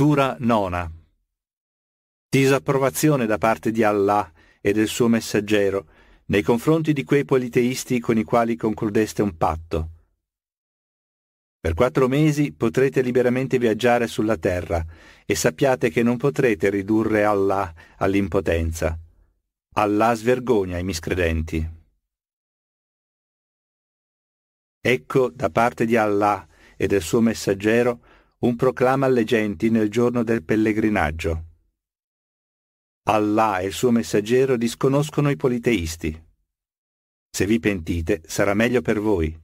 Sura 9 Disapprovazione da parte di Allah e del suo messaggero nei confronti di quei politeisti con i quali concludeste un patto. Per quattro mesi potrete liberamente viaggiare sulla terra e sappiate che non potrete ridurre Allah all'impotenza. Allah svergogna i miscredenti. Ecco da parte di Allah e del suo messaggero un proclama alle genti nel giorno del pellegrinaggio. Allah e il suo messaggero disconoscono i politeisti. Se vi pentite, sarà meglio per voi.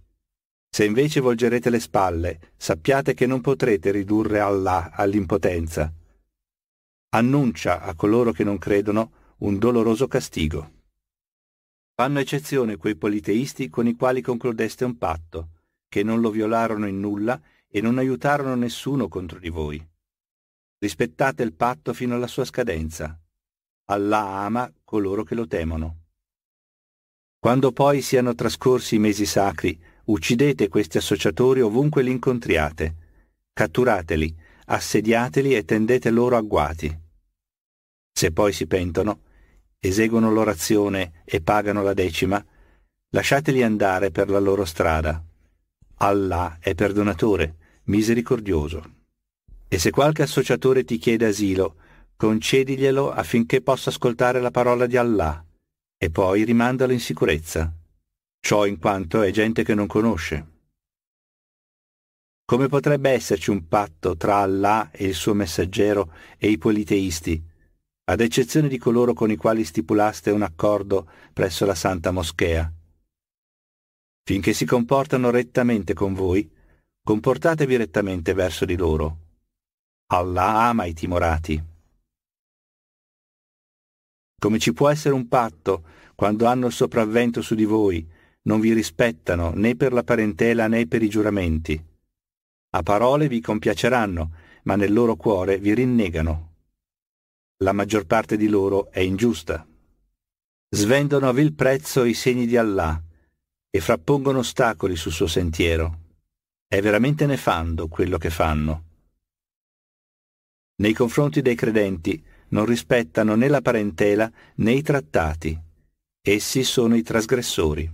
Se invece volgerete le spalle, sappiate che non potrete ridurre Allah all'impotenza. Annuncia a coloro che non credono un doloroso castigo. Fanno eccezione quei politeisti con i quali concludeste un patto, che non lo violarono in nulla e non aiutarono nessuno contro di voi. Rispettate il patto fino alla sua scadenza. Allah ama coloro che lo temono. Quando poi siano trascorsi i mesi sacri, uccidete questi associatori ovunque li incontriate, catturateli, assediateli e tendete loro agguati. Se poi si pentono, eseguono l'orazione e pagano la decima, lasciateli andare per la loro strada. Allah è perdonatore, misericordioso. E se qualche associatore ti chiede asilo, concediglielo affinché possa ascoltare la parola di Allah e poi rimandalo in sicurezza, ciò in quanto è gente che non conosce. Come potrebbe esserci un patto tra Allah e il suo messaggero e i politeisti, ad eccezione di coloro con i quali stipulaste un accordo presso la Santa Moschea? Finché si comportano rettamente con voi, comportatevi rettamente verso di loro. Allah ama i timorati. Come ci può essere un patto quando hanno il sopravvento su di voi, non vi rispettano né per la parentela né per i giuramenti. A parole vi compiaceranno, ma nel loro cuore vi rinnegano. La maggior parte di loro è ingiusta. Svendono a vil prezzo i segni di Allah e frappongono ostacoli sul suo sentiero. È veramente nefando quello che fanno. Nei confronti dei credenti non rispettano né la parentela né i trattati. Essi sono i trasgressori.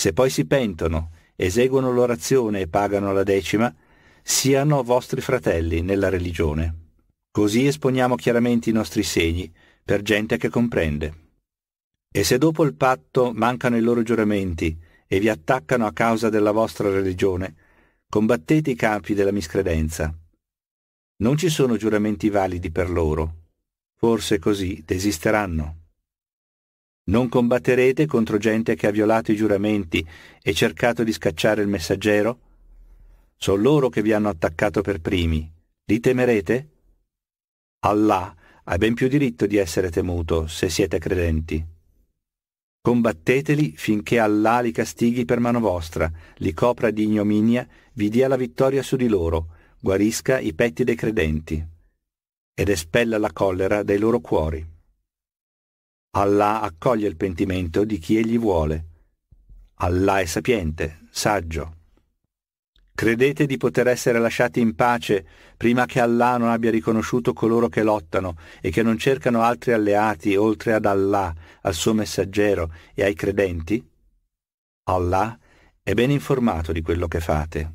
Se poi si pentono, eseguono l'orazione e pagano la decima, siano vostri fratelli nella religione. Così esponiamo chiaramente i nostri segni per gente che comprende. E se dopo il patto mancano i loro giuramenti e vi attaccano a causa della vostra religione, combattete i campi della miscredenza. Non ci sono giuramenti validi per loro. Forse così desisteranno. Non combatterete contro gente che ha violato i giuramenti e cercato di scacciare il messaggero? Sono loro che vi hanno attaccato per primi. Li temerete? Allah ha ben più diritto di essere temuto se siete credenti. Combatteteli finché Allah li castighi per mano vostra, li copra di ignominia, vi dia la vittoria su di loro, guarisca i petti dei credenti ed espella la collera dai loro cuori. Allah accoglie il pentimento di chi egli vuole. Allah è sapiente, saggio. Credete di poter essere lasciati in pace prima che Allah non abbia riconosciuto coloro che lottano e che non cercano altri alleati oltre ad Allah, al suo messaggero e ai credenti? Allah è ben informato di quello che fate.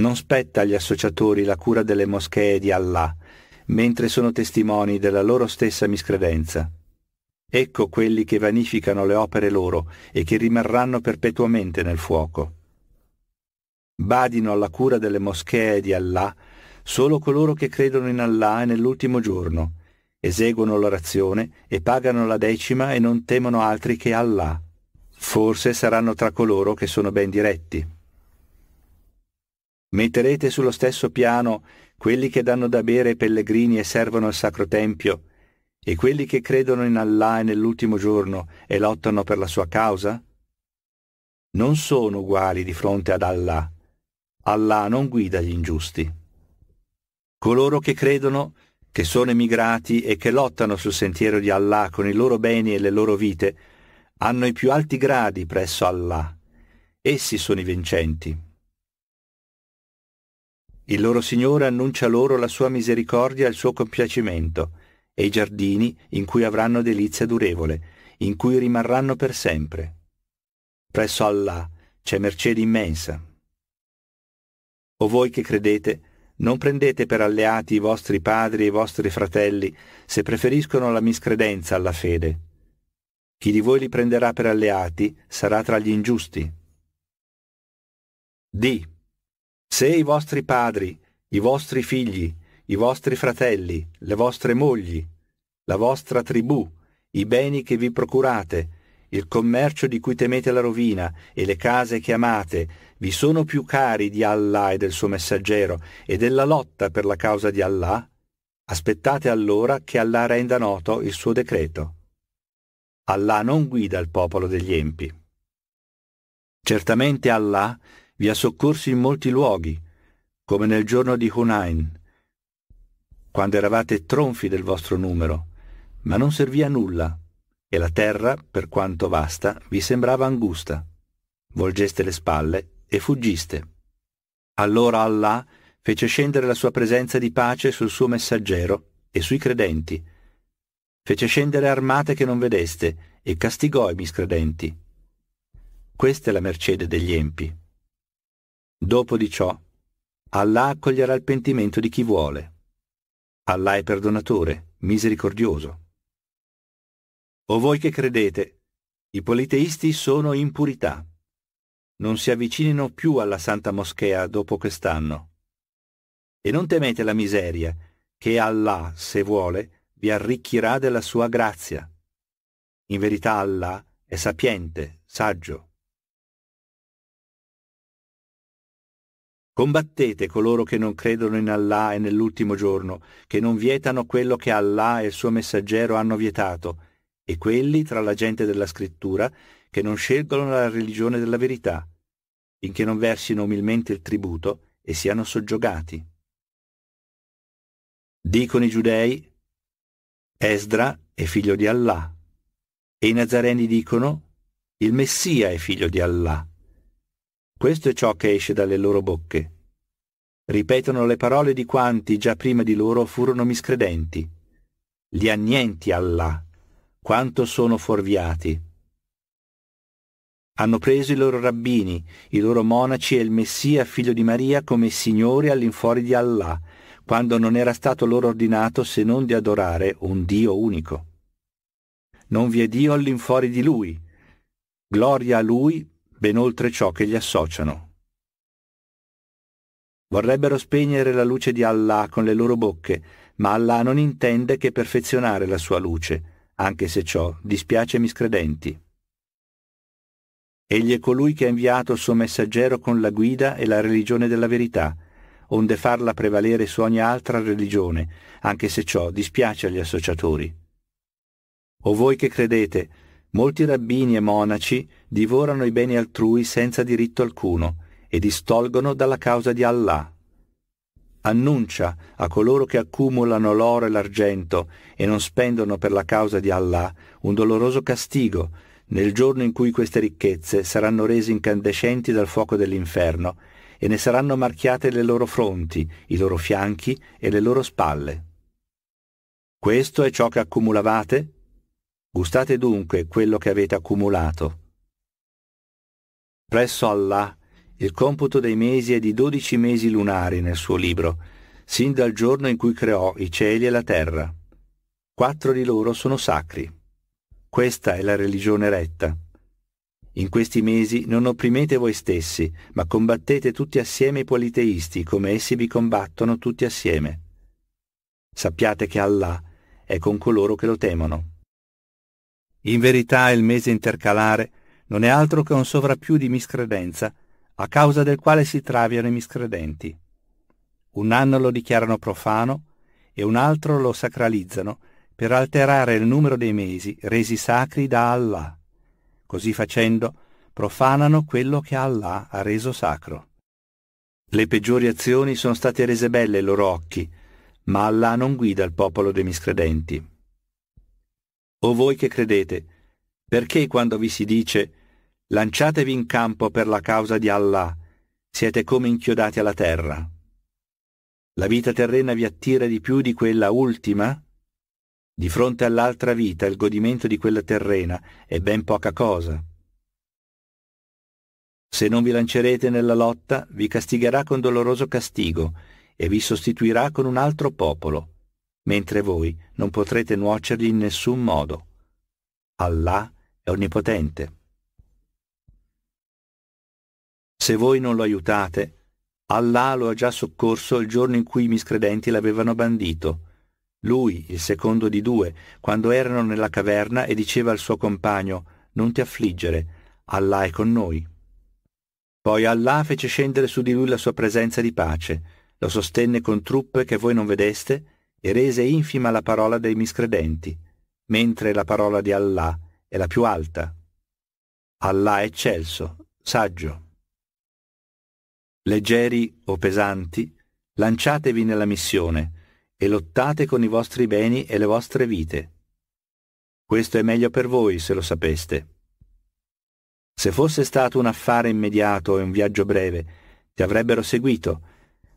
Non spetta agli associatori la cura delle moschee di Allah, mentre sono testimoni della loro stessa miscredenza. Ecco quelli che vanificano le opere loro e che rimarranno perpetuamente nel fuoco. Badino alla cura delle moschee di Allah solo coloro che credono in Allah e nell'ultimo giorno, eseguono l'orazione e pagano la decima e non temono altri che Allah. Forse saranno tra coloro che sono ben diretti. Metterete sullo stesso piano quelli che danno da bere ai pellegrini e servono al sacro tempio, e quelli che credono in Allah e nell'ultimo giorno e lottano per la sua causa? Non sono uguali di fronte ad Allah Allah non guida gli ingiusti. Coloro che credono, che sono emigrati e che lottano sul sentiero di Allah con i loro beni e le loro vite, hanno i più alti gradi presso Allah. Essi sono i vincenti. Il loro Signore annuncia loro la sua misericordia e il suo compiacimento, e i giardini in cui avranno delizia durevole, in cui rimarranno per sempre. Presso Allah c'è mercede immensa o voi che credete, non prendete per alleati i vostri padri e i vostri fratelli, se preferiscono la miscredenza alla fede. Chi di voi li prenderà per alleati sarà tra gli ingiusti. D. Se i vostri padri, i vostri figli, i vostri fratelli, le vostre mogli, la vostra tribù, i beni che vi procurate, il commercio di cui temete la rovina e le case che amate, vi sono più cari di Allah e del suo messaggero e della lotta per la causa di Allah, aspettate allora che Allah renda noto il suo decreto. Allah non guida il popolo degli empi. Certamente Allah vi ha soccorsi in molti luoghi, come nel giorno di Hunain, quando eravate tronfi del vostro numero, ma non servì a nulla, e la terra, per quanto vasta, vi sembrava angusta. Volgeste le spalle e fuggiste. Allora Allah fece scendere la sua presenza di pace sul suo messaggero e sui credenti. Fece scendere armate che non vedeste e castigò i miscredenti. Questa è la mercede degli empi. Dopo di ciò, Allah accoglierà il pentimento di chi vuole. Allah è perdonatore, misericordioso. O voi che credete, i politeisti sono impurità non si avvicinino più alla Santa Moschea dopo quest'anno. E non temete la miseria, che Allah, se vuole, vi arricchirà della sua grazia. In verità Allah è sapiente, saggio. Combattete coloro che non credono in Allah e nell'ultimo giorno, che non vietano quello che Allah e il suo messaggero hanno vietato, e quelli tra la gente della scrittura che non scelgono la religione della verità, finché non versino umilmente il tributo e siano soggiogati. Dicono i giudei, Esdra è figlio di Allah, e i nazareni dicono, il Messia è figlio di Allah. Questo è ciò che esce dalle loro bocche. Ripetono le parole di quanti già prima di loro furono miscredenti. Li annienti Allah, quanto sono fuorviati. Hanno preso i loro rabbini, i loro monaci e il Messia figlio di Maria come signori all'infuori di Allah, quando non era stato loro ordinato se non di adorare un Dio unico. Non vi è Dio all'infuori di Lui. Gloria a Lui ben oltre ciò che gli associano. Vorrebbero spegnere la luce di Allah con le loro bocche, ma Allah non intende che perfezionare la sua luce, anche se ciò dispiace ai miscredenti. Egli è colui che ha inviato il suo messaggero con la guida e la religione della verità, onde farla prevalere su ogni altra religione, anche se ciò dispiace agli associatori. O voi che credete, molti rabbini e monaci divorano i beni altrui senza diritto alcuno e distolgono dalla causa di Allah, annuncia a coloro che accumulano l'oro e l'argento e non spendono per la causa di Allah un doloroso castigo nel giorno in cui queste ricchezze saranno rese incandescenti dal fuoco dell'inferno e ne saranno marchiate le loro fronti, i loro fianchi e le loro spalle. Questo è ciò che accumulavate? Gustate dunque quello che avete accumulato. Presso Allah il computo dei mesi è di dodici mesi lunari nel suo libro, sin dal giorno in cui creò i cieli e la terra. Quattro di loro sono sacri. Questa è la religione retta. In questi mesi non opprimete voi stessi, ma combattete tutti assieme i politeisti, come essi vi combattono tutti assieme. Sappiate che Allah è con coloro che lo temono. In verità il mese intercalare non è altro che un sovrappiù di miscredenza, a causa del quale si traviano i miscredenti. Un anno lo dichiarano profano e un altro lo sacralizzano per alterare il numero dei mesi resi sacri da Allah. Così facendo profanano quello che Allah ha reso sacro. Le peggiori azioni sono state rese belle ai loro occhi, ma Allah non guida il popolo dei miscredenti. O voi che credete, perché quando vi si dice lanciatevi in campo per la causa di Allah, siete come inchiodati alla terra? La vita terrena vi attira di più di quella ultima? Di fronte all'altra vita il godimento di quella terrena è ben poca cosa. Se non vi lancerete nella lotta, vi castigherà con doloroso castigo e vi sostituirà con un altro popolo, mentre voi non potrete nuocergli in nessun modo. Allah è onnipotente. Se voi non lo aiutate, Allah lo ha già soccorso il giorno in cui i miscredenti l'avevano bandito lui, il secondo di due, quando erano nella caverna e diceva al suo compagno Non ti affliggere, Allah è con noi. Poi Allah fece scendere su di lui la sua presenza di pace, lo sostenne con truppe che voi non vedeste e rese infima la parola dei miscredenti, mentre la parola di Allah è la più alta. Allah è eccelso, saggio. Leggeri o pesanti, lanciatevi nella missione e lottate con i vostri beni e le vostre vite. Questo è meglio per voi se lo sapeste. Se fosse stato un affare immediato e un viaggio breve, ti avrebbero seguito,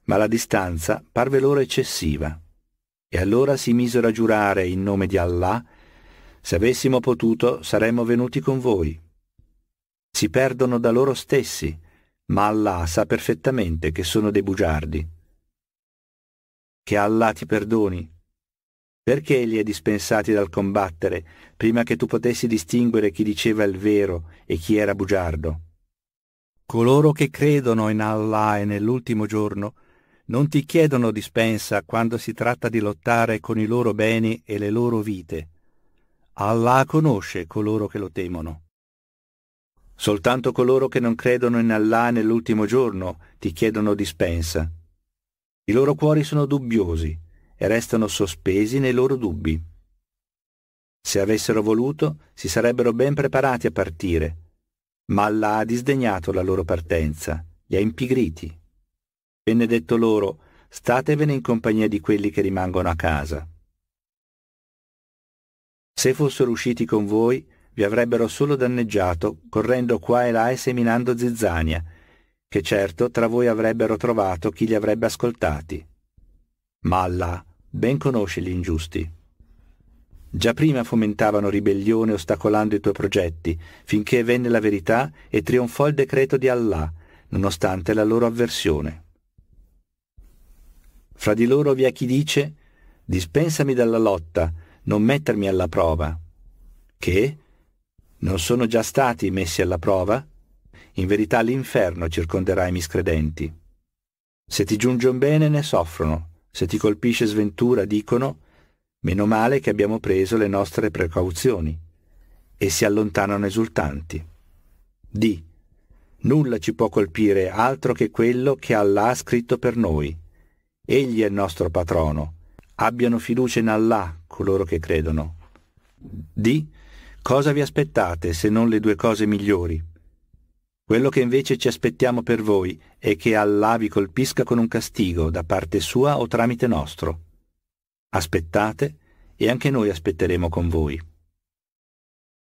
ma la distanza parve loro eccessiva. E allora si misero a giurare in nome di Allah, se avessimo potuto saremmo venuti con voi. Si perdono da loro stessi, ma Allah sa perfettamente che sono dei bugiardi che Allah ti perdoni. Perché li hai dispensati dal combattere, prima che tu potessi distinguere chi diceva il vero e chi era bugiardo? Coloro che credono in Allah e nell'ultimo giorno, non ti chiedono dispensa quando si tratta di lottare con i loro beni e le loro vite. Allah conosce coloro che lo temono. Soltanto coloro che non credono in Allah nell'ultimo giorno ti chiedono dispensa. I loro cuori sono dubbiosi e restano sospesi nei loro dubbi. Se avessero voluto, si sarebbero ben preparati a partire, ma Allah ha disdegnato la loro partenza, li ha impigriti. Venne detto loro, statevene in compagnia di quelli che rimangono a casa. Se fossero usciti con voi, vi avrebbero solo danneggiato, correndo qua e là e seminando zizzania, che certo tra voi avrebbero trovato chi li avrebbe ascoltati. Ma Allah ben conosce gli ingiusti. Già prima fomentavano ribellione ostacolando i tuoi progetti, finché venne la verità e trionfò il decreto di Allah, nonostante la loro avversione. Fra di loro vi è chi dice, dispensami dalla lotta, non mettermi alla prova, che non sono già stati messi alla prova? In verità l'inferno circonderà i miscredenti. Se ti giunge un bene ne soffrono, se ti colpisce sventura dicono meno male che abbiamo preso le nostre precauzioni e si allontanano esultanti. D. Nulla ci può colpire altro che quello che Allah ha scritto per noi. Egli è il nostro patrono. Abbiano fiducia in Allah coloro che credono. D. Cosa vi aspettate se non le due cose migliori? Quello che invece ci aspettiamo per voi è che Allah vi colpisca con un castigo da parte sua o tramite nostro. Aspettate e anche noi aspetteremo con voi.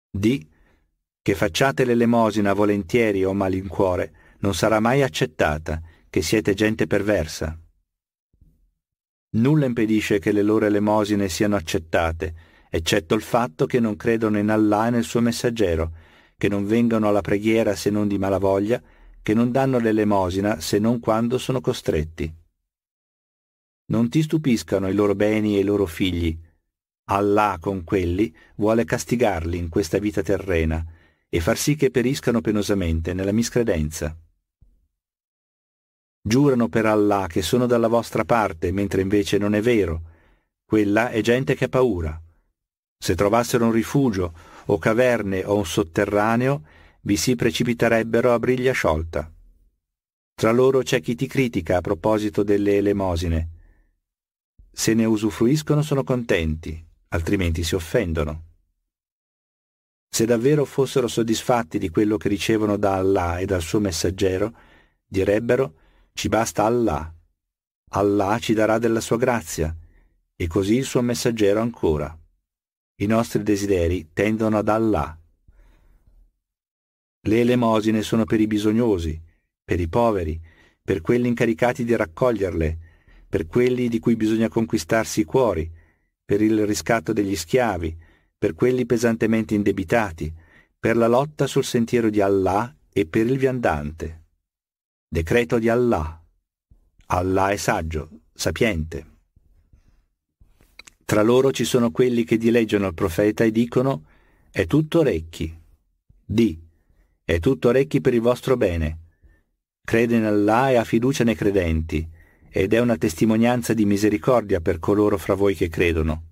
D. Che facciate l'elemosina volentieri o malincuore non sarà mai accettata, che siete gente perversa. Nulla impedisce che le loro elemosine siano accettate, eccetto il fatto che non credono in Allah e nel suo messaggero, che non vengono alla preghiera se non di malavoglia, che non danno l'elemosina se non quando sono costretti. Non ti stupiscano i loro beni e i loro figli. Allah con quelli vuole castigarli in questa vita terrena e far sì che periscano penosamente nella miscredenza. Giurano per Allah che sono dalla vostra parte, mentre invece non è vero. Quella è gente che ha paura. Se trovassero un rifugio o caverne o un sotterraneo, vi si precipiterebbero a briglia sciolta. Tra loro c'è chi ti critica a proposito delle elemosine. Se ne usufruiscono sono contenti, altrimenti si offendono. Se davvero fossero soddisfatti di quello che ricevono da Allah e dal suo messaggero, direbbero ci basta Allah. Allah ci darà della sua grazia, e così il suo messaggero ancora. I nostri desideri tendono ad Allah. Le elemosine sono per i bisognosi, per i poveri, per quelli incaricati di raccoglierle, per quelli di cui bisogna conquistarsi i cuori, per il riscatto degli schiavi, per quelli pesantemente indebitati, per la lotta sul sentiero di Allah e per il viandante. Decreto di Allah. Allah è saggio, sapiente. Tra loro ci sono quelli che dileggiano il profeta e dicono è tutto orecchi. Di, è tutto orecchi per il vostro bene. Crede in Allah e ha fiducia nei credenti, ed è una testimonianza di misericordia per coloro fra voi che credono.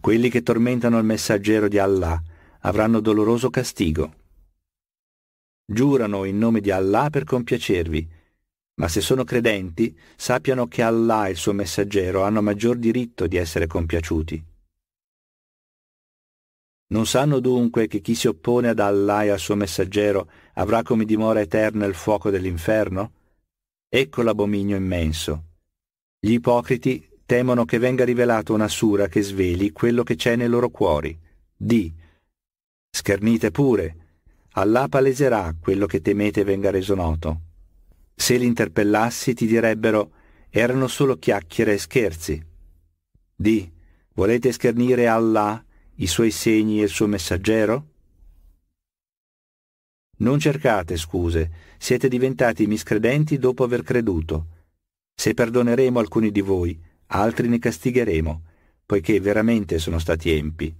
Quelli che tormentano il messaggero di Allah avranno doloroso castigo. Giurano in nome di Allah per compiacervi, ma se sono credenti, sappiano che Allah e il suo messaggero hanno maggior diritto di essere compiaciuti. Non sanno dunque che chi si oppone ad Allah e al suo messaggero avrà come dimora eterna il fuoco dell'inferno? Ecco l'abominio immenso. Gli ipocriti temono che venga rivelata una sura che sveli quello che c'è nei loro cuori. Di, schernite pure, Allah paleserà quello che temete venga reso noto. Se li interpellassi ti direbbero erano solo chiacchiere e scherzi. Di, volete schernire Allah, i suoi segni e il suo messaggero? Non cercate scuse, siete diventati miscredenti dopo aver creduto. Se perdoneremo alcuni di voi, altri ne castigheremo, poiché veramente sono stati empi.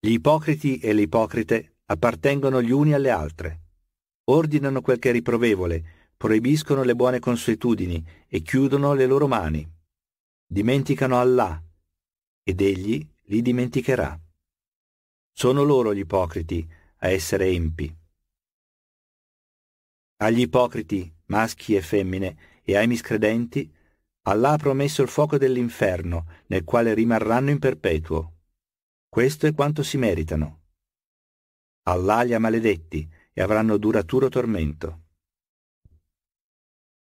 Gli ipocriti e le ipocrite appartengono gli uni alle altre ordinano quel che è riprovevole, proibiscono le buone consuetudini e chiudono le loro mani. Dimenticano Allah ed egli li dimenticherà. Sono loro gli ipocriti a essere empi. Agli ipocriti, maschi e femmine, e ai miscredenti, Allah ha promesso il fuoco dell'inferno, nel quale rimarranno in perpetuo. Questo è quanto si meritano. Allah li ha maledetti, e avranno duraturo tormento.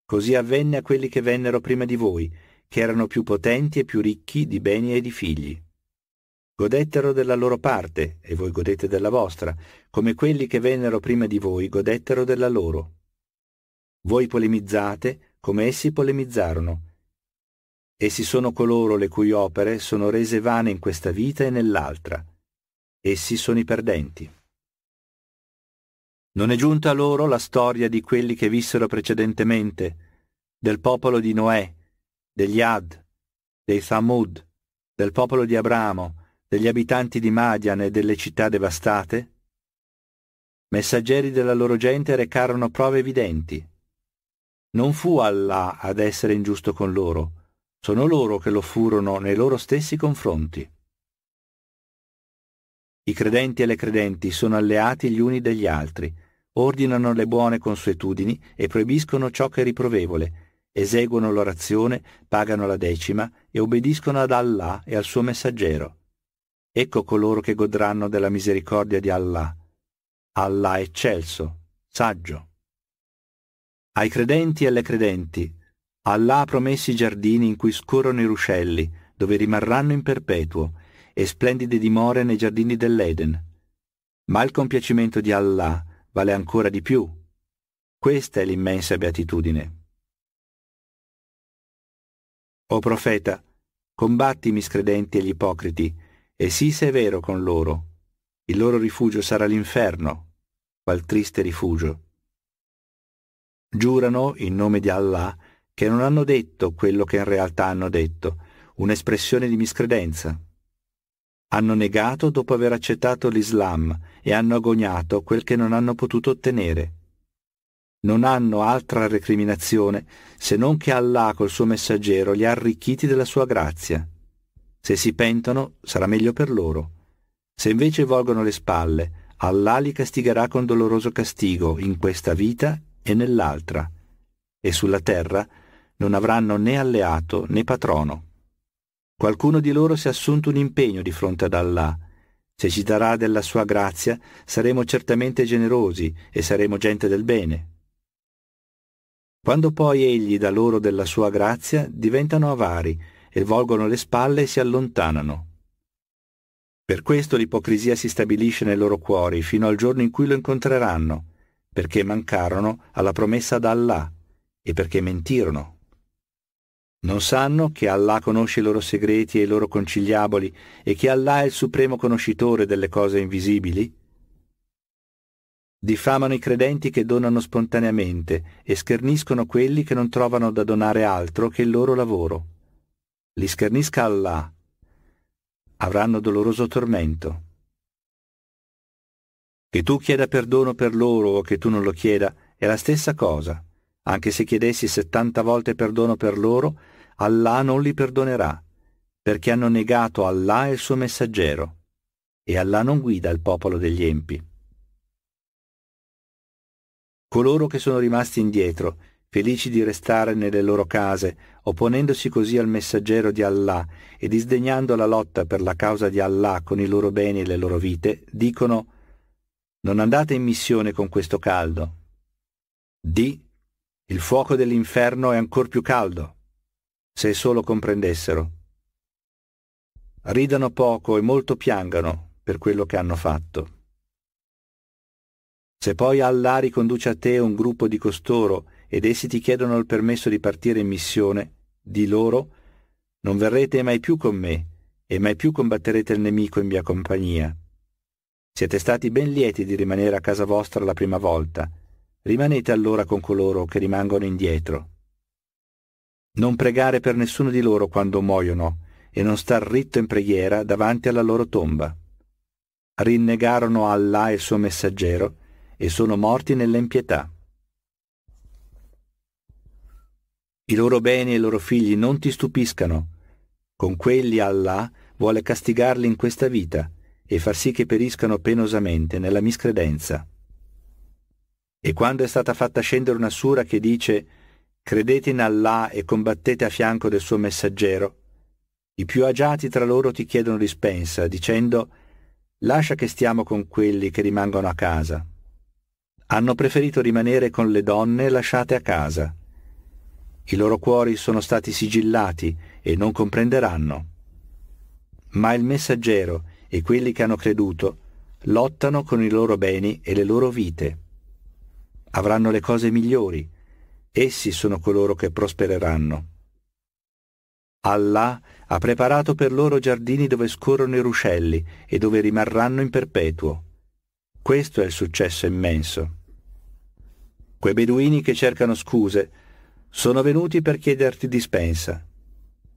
Così avvenne a quelli che vennero prima di voi, che erano più potenti e più ricchi di beni e di figli. Godettero della loro parte, e voi godete della vostra, come quelli che vennero prima di voi godettero della loro. Voi polemizzate come essi polemizzarono. Essi sono coloro le cui opere sono rese vane in questa vita e nell'altra. Essi sono i perdenti. Non è giunta loro la storia di quelli che vissero precedentemente, del popolo di Noè, degli Ad, dei Thamud, del popolo di Abramo, degli abitanti di Madian e delle città devastate? Messaggeri della loro gente recarono prove evidenti. Non fu Allah ad essere ingiusto con loro, sono loro che lo furono nei loro stessi confronti. I credenti e le credenti sono alleati gli uni degli altri, ordinano le buone consuetudini e proibiscono ciò che è riprovevole, eseguono l'orazione, pagano la decima e obbediscono ad Allah e al suo messaggero. Ecco coloro che godranno della misericordia di Allah. Allah è eccelso, saggio. Ai credenti e alle credenti, Allah ha promessi giardini in cui scorrono i ruscelli, dove rimarranno in perpetuo, e splendide dimore nei giardini dell'Eden. Ma il compiacimento di Allah vale ancora di più. Questa è l'immensa beatitudine. O profeta, combatti i miscredenti e gli ipocriti, e sii severo con loro. Il loro rifugio sarà l'inferno, qual triste rifugio. Giurano, in nome di Allah, che non hanno detto quello che in realtà hanno detto, un'espressione di miscredenza. Hanno negato dopo aver accettato l'Islam e hanno agognato quel che non hanno potuto ottenere. Non hanno altra recriminazione se non che Allah col suo messaggero li ha arricchiti della sua grazia. Se si pentono sarà meglio per loro. Se invece volgono le spalle, Allah li castigherà con doloroso castigo in questa vita e nell'altra, e sulla terra non avranno né alleato né patrono. Qualcuno di loro si è assunto un impegno di fronte ad Allah. Se ci darà della sua grazia, saremo certamente generosi e saremo gente del bene. Quando poi egli dà loro della sua grazia, diventano avari e volgono le spalle e si allontanano. Per questo l'ipocrisia si stabilisce nei loro cuori fino al giorno in cui lo incontreranno, perché mancarono alla promessa da Allah e perché mentirono. Non sanno che Allah conosce i loro segreti e i loro conciliaboli e che Allah è il supremo conoscitore delle cose invisibili? Diffamano i credenti che donano spontaneamente e scherniscono quelli che non trovano da donare altro che il loro lavoro. Li schernisca Allah. Avranno doloroso tormento. Che tu chieda perdono per loro o che tu non lo chieda è la stessa cosa. Anche se chiedessi settanta volte perdono per loro, Allah non li perdonerà, perché hanno negato Allah e il suo messaggero. E Allah non guida il popolo degli empi. Coloro che sono rimasti indietro, felici di restare nelle loro case, opponendosi così al messaggero di Allah e disdegnando la lotta per la causa di Allah con i loro beni e le loro vite, dicono Non andate in missione con questo caldo. Di il fuoco dell'inferno è ancor più caldo. Se solo comprendessero. Ridano poco e molto piangano per quello che hanno fatto. Se poi Allah riconduce a te un gruppo di costoro ed essi ti chiedono il permesso di partire in missione, di loro, non verrete mai più con me e mai più combatterete il nemico in mia compagnia. Siete stati ben lieti di rimanere a casa vostra la prima volta, Rimanete allora con coloro che rimangono indietro. Non pregare per nessuno di loro quando muoiono e non star ritto in preghiera davanti alla loro tomba. Rinnegarono Allah e il suo messaggero e sono morti nell'impietà. I loro beni e i loro figli non ti stupiscano. Con quelli Allah vuole castigarli in questa vita e far sì che periscano penosamente nella miscredenza. E quando è stata fatta scendere una sura che dice Credete in Allah e combattete a fianco del suo messaggero, i più agiati tra loro ti chiedono dispensa, dicendo Lascia che stiamo con quelli che rimangono a casa. Hanno preferito rimanere con le donne lasciate a casa. I loro cuori sono stati sigillati e non comprenderanno. Ma il messaggero e quelli che hanno creduto lottano con i loro beni e le loro vite avranno le cose migliori, essi sono coloro che prospereranno. Allah ha preparato per loro giardini dove scorrono i ruscelli e dove rimarranno in perpetuo. Questo è il successo immenso. Quei beduini che cercano scuse sono venuti per chiederti dispensa,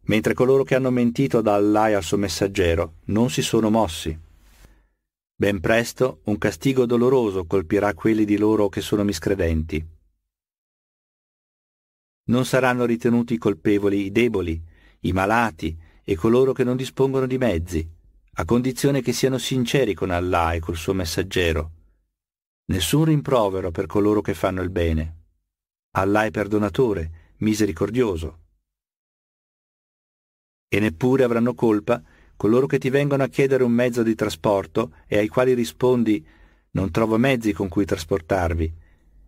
mentre coloro che hanno mentito da Allah e al suo messaggero non si sono mossi. Ben presto un castigo doloroso colpirà quelli di loro che sono miscredenti. Non saranno ritenuti colpevoli i deboli, i malati e coloro che non dispongono di mezzi, a condizione che siano sinceri con Allah e col suo messaggero. Nessun rimprovero per coloro che fanno il bene. Allah è perdonatore, misericordioso. E neppure avranno colpa coloro che ti vengono a chiedere un mezzo di trasporto e ai quali rispondi non trovo mezzi con cui trasportarvi,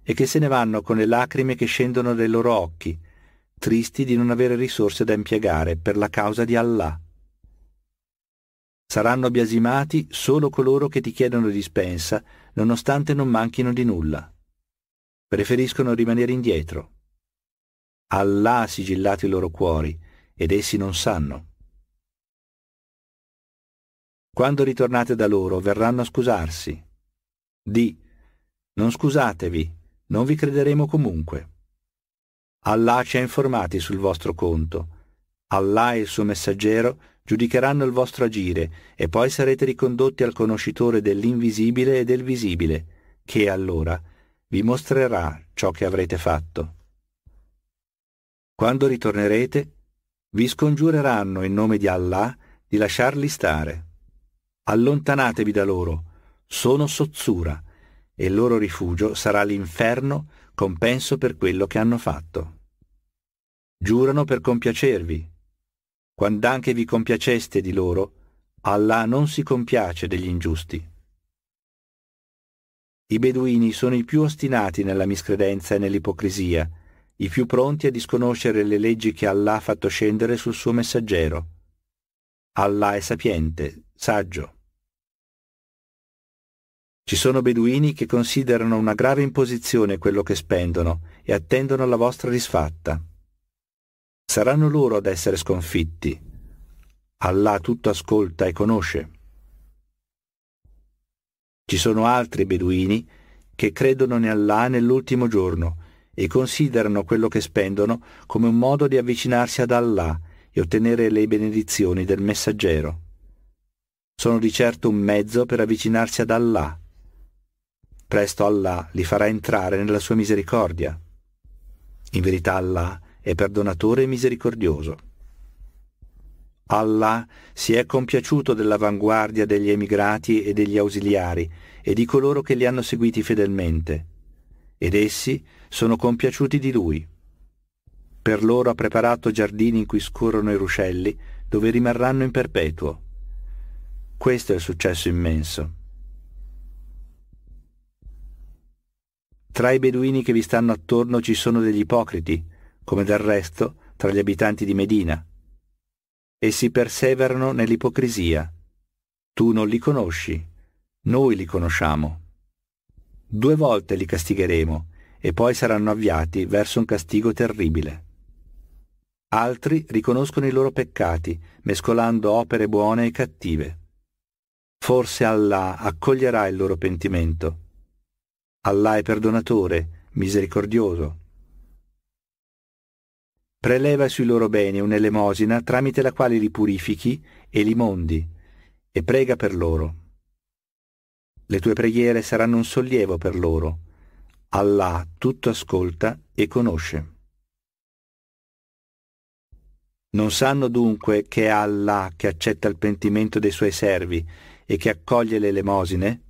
e che se ne vanno con le lacrime che scendono dai loro occhi, tristi di non avere risorse da impiegare per la causa di Allah. Saranno biasimati solo coloro che ti chiedono dispensa, nonostante non manchino di nulla. Preferiscono rimanere indietro. Allah ha sigillato i loro cuori, ed essi non sanno. Quando ritornate da loro verranno a scusarsi. Di, non scusatevi, non vi crederemo comunque. Allah ci ha informati sul vostro conto. Allah e il suo messaggero giudicheranno il vostro agire e poi sarete ricondotti al conoscitore dell'invisibile e del visibile, che allora vi mostrerà ciò che avrete fatto. Quando ritornerete, vi scongiureranno in nome di Allah di lasciarli stare allontanatevi da loro, sono sozzura, e il loro rifugio sarà l'inferno, compenso per quello che hanno fatto. Giurano per compiacervi. Quando anche vi compiaceste di loro, Allah non si compiace degli ingiusti. I beduini sono i più ostinati nella miscredenza e nell'ipocrisia, i più pronti a disconoscere le leggi che Allah ha fatto scendere sul suo messaggero. Allah è sapiente, saggio. Ci sono beduini che considerano una grave imposizione quello che spendono e attendono la vostra risfatta. Saranno loro ad essere sconfitti. Allah tutto ascolta e conosce. Ci sono altri beduini che credono in Allah nell'ultimo giorno e considerano quello che spendono come un modo di avvicinarsi ad Allah e ottenere le benedizioni del messaggero. Sono di certo un mezzo per avvicinarsi ad Allah presto Allah li farà entrare nella sua misericordia. In verità Allah è perdonatore e misericordioso. Allah si è compiaciuto dell'avanguardia degli emigrati e degli ausiliari e di coloro che li hanno seguiti fedelmente, ed essi sono compiaciuti di lui. Per loro ha preparato giardini in cui scorrono i ruscelli, dove rimarranno in perpetuo. Questo è il successo immenso. Tra i beduini che vi stanno attorno ci sono degli ipocriti, come del resto tra gli abitanti di Medina. Essi perseverano nell'ipocrisia. Tu non li conosci, noi li conosciamo. Due volte li castigheremo e poi saranno avviati verso un castigo terribile. Altri riconoscono i loro peccati, mescolando opere buone e cattive. Forse Allah accoglierà il loro pentimento. Allah è perdonatore, misericordioso. Preleva sui loro beni un'elemosina tramite la quale li purifichi e li mondi, e prega per loro. Le tue preghiere saranno un sollievo per loro. Allah tutto ascolta e conosce. Non sanno dunque che è Allah che accetta il pentimento dei suoi servi e che accoglie le elemosine?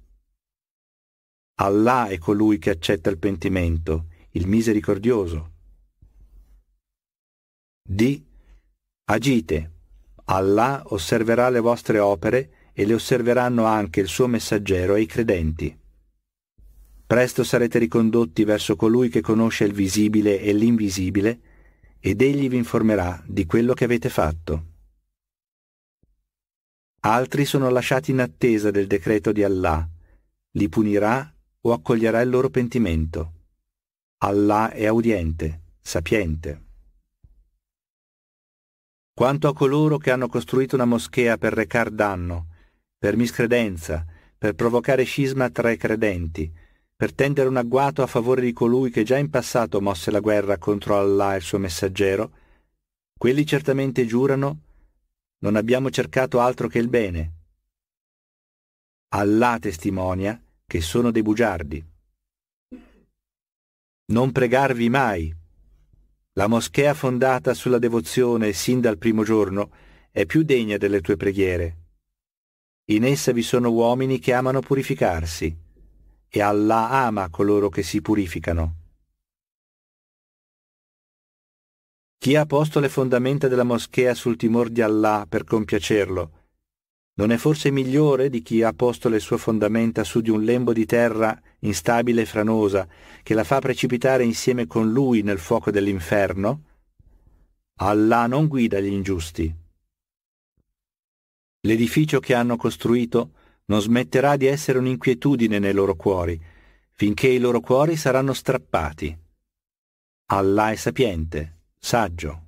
Allah è colui che accetta il pentimento, il misericordioso. D. Agite. Allah osserverà le vostre opere e le osserveranno anche il suo messaggero e i credenti. Presto sarete ricondotti verso colui che conosce il visibile e l'invisibile, ed egli vi informerà di quello che avete fatto. Altri sono lasciati in attesa del decreto di Allah, li punirà o accoglierà il loro pentimento. Allah è audiente, sapiente. Quanto a coloro che hanno costruito una moschea per recar danno, per miscredenza, per provocare scisma tra i credenti, per tendere un agguato a favore di colui che già in passato mosse la guerra contro Allah e il suo messaggero, quelli certamente giurano non abbiamo cercato altro che il bene. Allah testimonia che sono dei bugiardi. Non pregarvi mai. La moschea fondata sulla devozione sin dal primo giorno è più degna delle tue preghiere. In essa vi sono uomini che amano purificarsi, e Allah ama coloro che si purificano. Chi ha posto le fondamenta della moschea sul timor di Allah per compiacerlo, non è forse migliore di chi ha posto le sue fondamenta su di un lembo di terra instabile e franosa, che la fa precipitare insieme con lui nel fuoco dell'inferno? Allah non guida gli ingiusti. L'edificio che hanno costruito non smetterà di essere un'inquietudine nei loro cuori, finché i loro cuori saranno strappati. Allah è sapiente, saggio.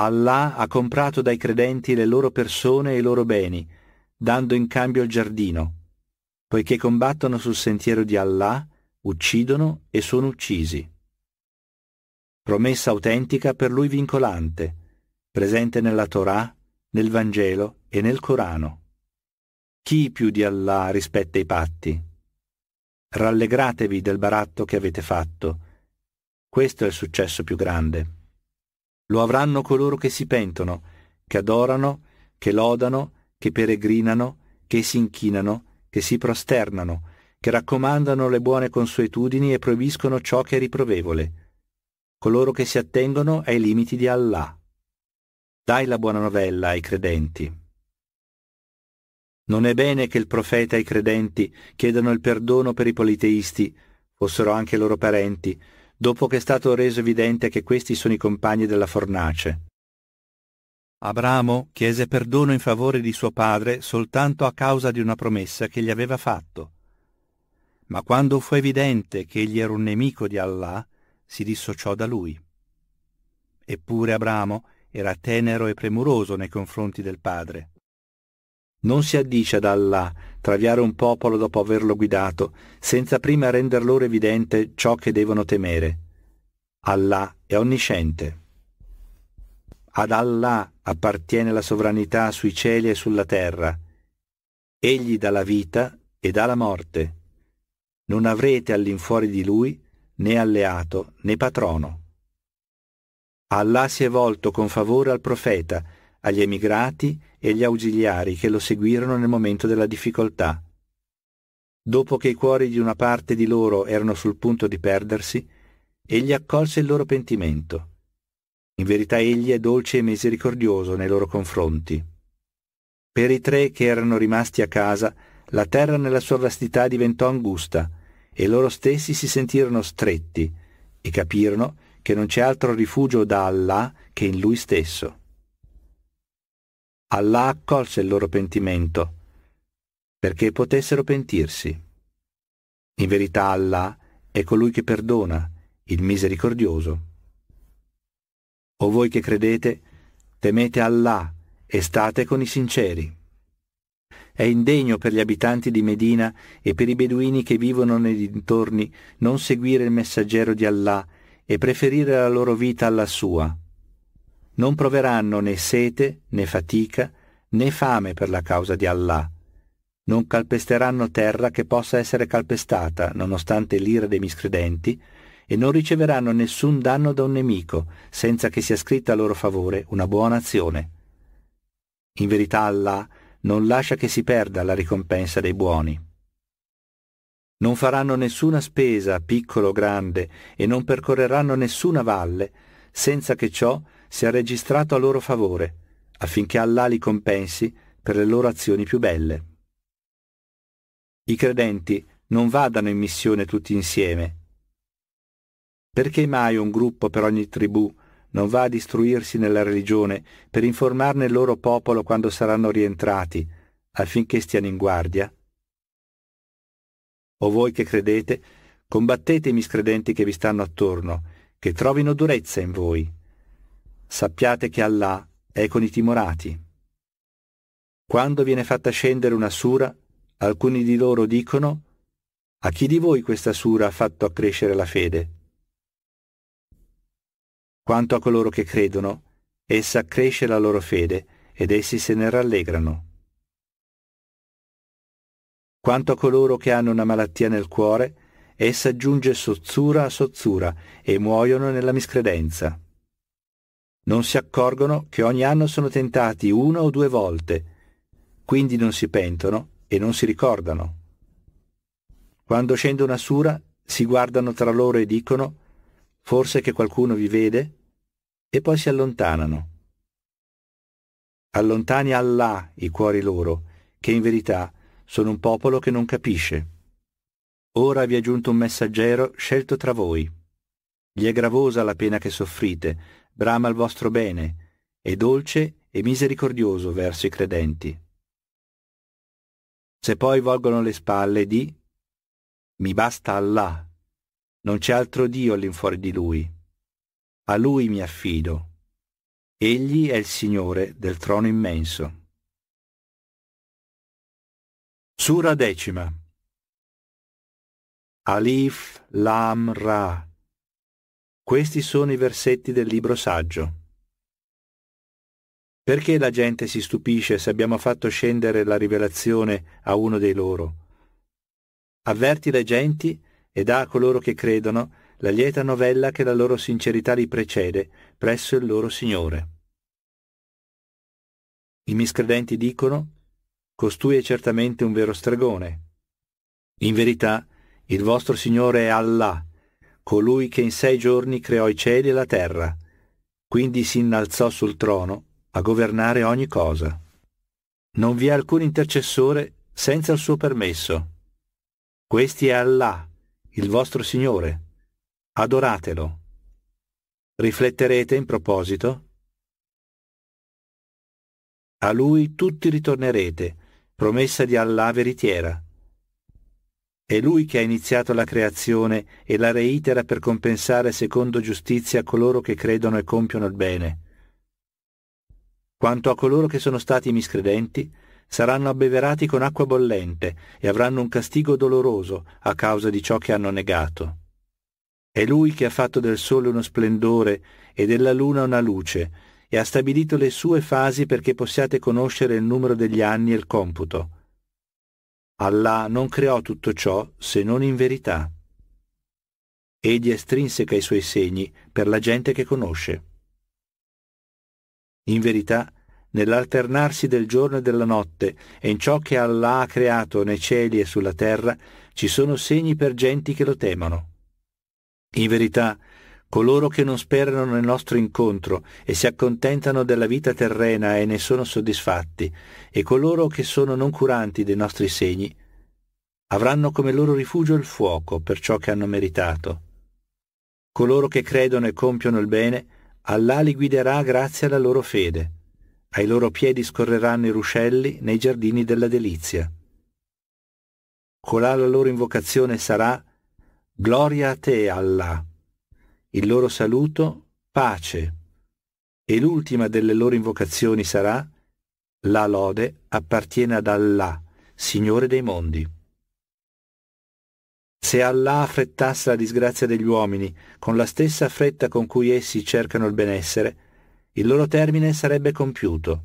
Allah ha comprato dai credenti le loro persone e i loro beni, dando in cambio il giardino, poiché combattono sul sentiero di Allah, uccidono e sono uccisi. Promessa autentica per lui vincolante, presente nella Torah, nel Vangelo e nel Corano. Chi più di Allah rispetta i patti? Rallegratevi del baratto che avete fatto. Questo è il successo più grande. Lo avranno coloro che si pentono, che adorano, che lodano, che peregrinano, che si inchinano, che si prosternano, che raccomandano le buone consuetudini e proibiscono ciò che è riprovevole. Coloro che si attengono ai limiti di Allah. Dai la buona novella ai credenti. Non è bene che il profeta e i credenti chiedano il perdono per i politeisti, fossero anche loro parenti, dopo che è stato reso evidente che questi sono i compagni della fornace. Abramo chiese perdono in favore di suo padre soltanto a causa di una promessa che gli aveva fatto. Ma quando fu evidente che egli era un nemico di Allah, si dissociò da lui. Eppure Abramo era tenero e premuroso nei confronti del padre. Non si addice ad Allah traviare un popolo dopo averlo guidato, senza prima render loro evidente ciò che devono temere. Allah è onnisciente. Ad Allah appartiene la sovranità sui cieli e sulla terra. Egli dà la vita e dà la morte. Non avrete all'infuori di lui né alleato né patrono. Allah si è volto con favore al profeta, agli emigrati e agli ausiliari che lo seguirono nel momento della difficoltà. Dopo che i cuori di una parte di loro erano sul punto di perdersi, egli accolse il loro pentimento. In verità egli è dolce e misericordioso nei loro confronti. Per i tre che erano rimasti a casa, la terra nella sua vastità diventò angusta e loro stessi si sentirono stretti e capirono che non c'è altro rifugio da Allah che in lui stesso. Allah accolse il loro pentimento, perché potessero pentirsi. In verità Allah è colui che perdona, il misericordioso. O voi che credete, temete Allah e state con i sinceri. È indegno per gli abitanti di Medina e per i beduini che vivono nei dintorni non seguire il messaggero di Allah e preferire la loro vita alla sua non proveranno né sete, né fatica, né fame per la causa di Allah. Non calpesteranno terra che possa essere calpestata, nonostante l'ira dei miscredenti, e non riceveranno nessun danno da un nemico, senza che sia scritta a loro favore una buona azione. In verità Allah non lascia che si perda la ricompensa dei buoni. Non faranno nessuna spesa, piccola o grande, e non percorreranno nessuna valle, senza che ciò sia registrato a loro favore, affinché Allah li compensi per le loro azioni più belle. I credenti non vadano in missione tutti insieme. Perché mai un gruppo per ogni tribù non va ad istruirsi nella religione per informarne il loro popolo quando saranno rientrati, affinché stiano in guardia? O voi che credete, combattete i miscredenti che vi stanno attorno, che trovino durezza in voi sappiate che Allah è con i timorati. Quando viene fatta scendere una sura, alcuni di loro dicono, a chi di voi questa sura ha fatto accrescere la fede? Quanto a coloro che credono, essa accresce la loro fede ed essi se ne rallegrano. Quanto a coloro che hanno una malattia nel cuore, essa aggiunge sozzura a sozzura e muoiono nella miscredenza. Non si accorgono che ogni anno sono tentati una o due volte, quindi non si pentono e non si ricordano. Quando scende una sura, si guardano tra loro e dicono, forse che qualcuno vi vede, e poi si allontanano. Allontani Allah i cuori loro, che in verità sono un popolo che non capisce. Ora vi è giunto un messaggero scelto tra voi. Gli è gravosa la pena che soffrite, brama il vostro bene, è dolce e misericordioso verso i credenti. Se poi volgono le spalle di Mi basta Allah, non c'è altro Dio all'infuori di Lui. A Lui mi affido. Egli è il Signore del trono immenso. Sura decima. Alif Lam Ra questi sono i versetti del libro saggio. Perché la gente si stupisce se abbiamo fatto scendere la rivelazione a uno dei loro? Avverti le genti e dà a coloro che credono la lieta novella che la loro sincerità li precede presso il loro Signore. I miscredenti dicono, costui è certamente un vero stregone. In verità, il vostro Signore è Allah, colui che in sei giorni creò i cieli e la terra, quindi si innalzò sul trono a governare ogni cosa. Non vi è alcun intercessore senza il suo permesso. Questi è Allah, il vostro Signore. Adoratelo. Rifletterete in proposito? A lui tutti ritornerete, promessa di Allah veritiera. È lui che ha iniziato la creazione e la reitera per compensare secondo giustizia coloro che credono e compiono il bene. Quanto a coloro che sono stati miscredenti, saranno abbeverati con acqua bollente e avranno un castigo doloroso a causa di ciò che hanno negato. È lui che ha fatto del sole uno splendore e della luna una luce, e ha stabilito le sue fasi perché possiate conoscere il numero degli anni e il computo. Allah non creò tutto ciò se non in verità. Egli estrinseca i suoi segni per la gente che conosce. In verità, nell'alternarsi del giorno e della notte e in ciò che Allah ha creato nei cieli e sulla terra, ci sono segni per genti che lo temono. In verità, coloro che non sperano nel nostro incontro e si accontentano della vita terrena e ne sono soddisfatti, e coloro che sono non curanti dei nostri segni, avranno come loro rifugio il fuoco per ciò che hanno meritato. Coloro che credono e compiono il bene, Allah li guiderà grazie alla loro fede. Ai loro piedi scorreranno i ruscelli nei giardini della delizia. Colà la loro invocazione sarà Gloria a te, Allah il loro saluto pace, e l'ultima delle loro invocazioni sarà la lode appartiene ad Allah, Signore dei mondi. Se Allah affrettasse la disgrazia degli uomini con la stessa fretta con cui essi cercano il benessere, il loro termine sarebbe compiuto.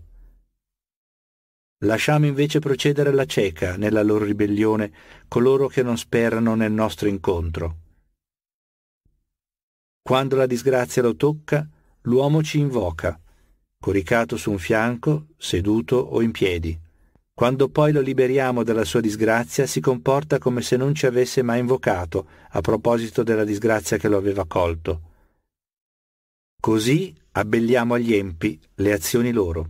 Lasciamo invece procedere alla cieca nella loro ribellione coloro che non sperano nel nostro incontro. Quando la disgrazia lo tocca, l'uomo ci invoca, coricato su un fianco, seduto o in piedi. Quando poi lo liberiamo dalla sua disgrazia, si comporta come se non ci avesse mai invocato, a proposito della disgrazia che lo aveva colto. Così abbelliamo agli empi le azioni loro.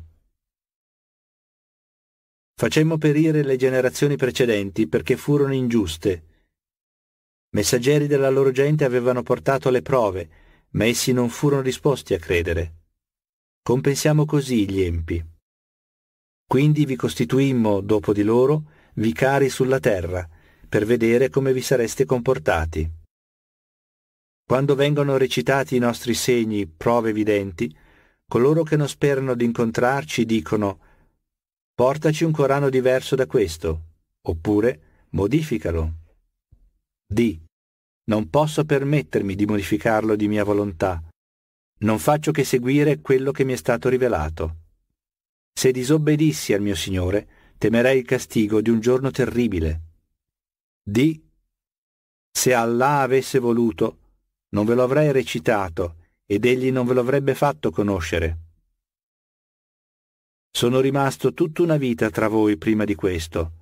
Facemmo perire le generazioni precedenti perché furono ingiuste Messaggeri della loro gente avevano portato le prove, ma essi non furono disposti a credere. Compensiamo così gli empi. Quindi vi costituimmo, dopo di loro, vicari sulla terra, per vedere come vi sareste comportati. Quando vengono recitati i nostri segni, prove evidenti, coloro che non sperano di incontrarci dicono portaci un Corano diverso da questo, oppure modificalo. D. Non posso permettermi di modificarlo di mia volontà. Non faccio che seguire quello che mi è stato rivelato. Se disobbedissi al mio Signore, temerei il castigo di un giorno terribile. D. Se Allah avesse voluto, non ve lo avrei recitato ed egli non ve lo avrebbe fatto conoscere. Sono rimasto tutta una vita tra voi prima di questo.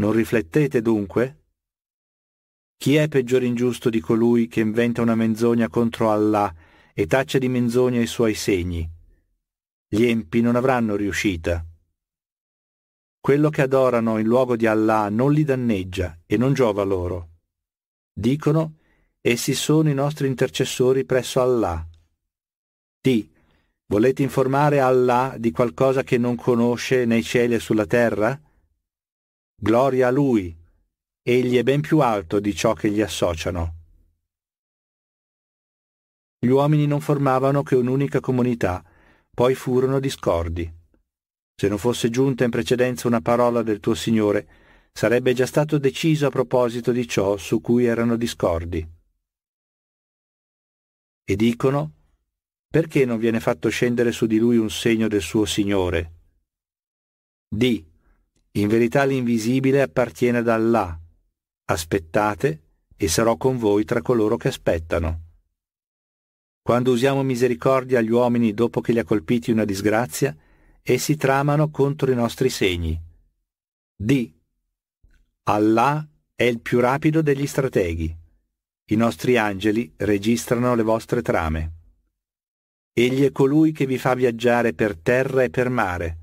Non riflettete dunque? Chi è peggior ingiusto di colui che inventa una menzogna contro Allah e taccia di menzogna i suoi segni? Gli empi non avranno riuscita. Quello che adorano in luogo di Allah non li danneggia e non giova loro. Dicono, essi sono i nostri intercessori presso Allah. Di, volete informare Allah di qualcosa che non conosce nei cieli e sulla terra? Gloria a Lui, egli è ben più alto di ciò che gli associano. Gli uomini non formavano che un'unica comunità, poi furono discordi. Se non fosse giunta in precedenza una parola del tuo Signore, sarebbe già stato deciso a proposito di ciò su cui erano discordi. E dicono, perché non viene fatto scendere su di lui un segno del suo Signore? Di, in verità l'invisibile appartiene ad Allah, Aspettate e sarò con voi tra coloro che aspettano. Quando usiamo misericordia agli uomini dopo che li ha colpiti una disgrazia, essi tramano contro i nostri segni. Di. Allah è il più rapido degli strateghi. I nostri angeli registrano le vostre trame. Egli è colui che vi fa viaggiare per terra e per mare.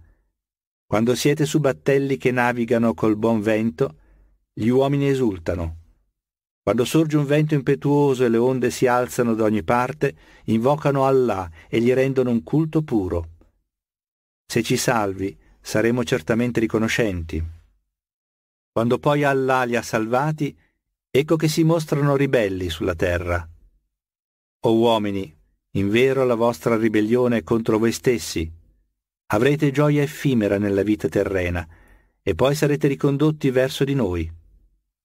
Quando siete su battelli che navigano col buon vento, gli uomini esultano. Quando sorge un vento impetuoso e le onde si alzano da ogni parte, invocano Allah e gli rendono un culto puro. Se ci salvi, saremo certamente riconoscenti. Quando poi Allah li ha salvati, ecco che si mostrano ribelli sulla terra. O uomini, in vero la vostra ribellione è contro voi stessi. Avrete gioia effimera nella vita terrena, e poi sarete ricondotti verso di noi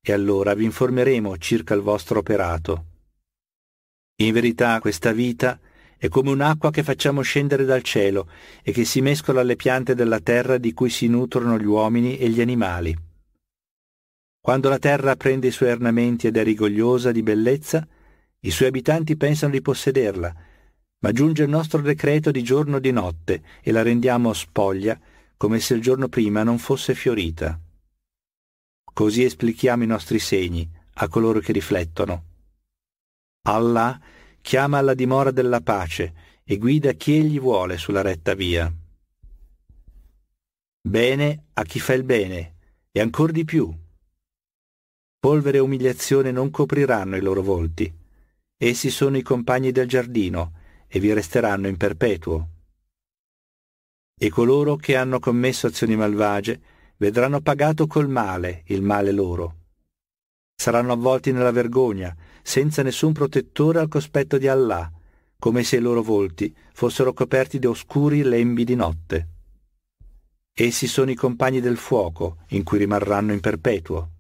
e allora vi informeremo circa il vostro operato. In verità questa vita è come un'acqua che facciamo scendere dal cielo e che si mescola alle piante della terra di cui si nutrono gli uomini e gli animali. Quando la terra prende i suoi ornamenti ed è rigogliosa di bellezza, i suoi abitanti pensano di possederla, ma giunge il nostro decreto di giorno e di notte e la rendiamo spoglia come se il giorno prima non fosse fiorita così esplichiamo i nostri segni a coloro che riflettono. Allah chiama alla dimora della pace e guida chi egli vuole sulla retta via. Bene a chi fa il bene e ancor di più. Polvere e umiliazione non copriranno i loro volti. Essi sono i compagni del giardino e vi resteranno in perpetuo. E coloro che hanno commesso azioni malvagie vedranno pagato col male il male loro. Saranno avvolti nella vergogna, senza nessun protettore al cospetto di Allah, come se i loro volti fossero coperti di oscuri lembi di notte. Essi sono i compagni del fuoco, in cui rimarranno in perpetuo.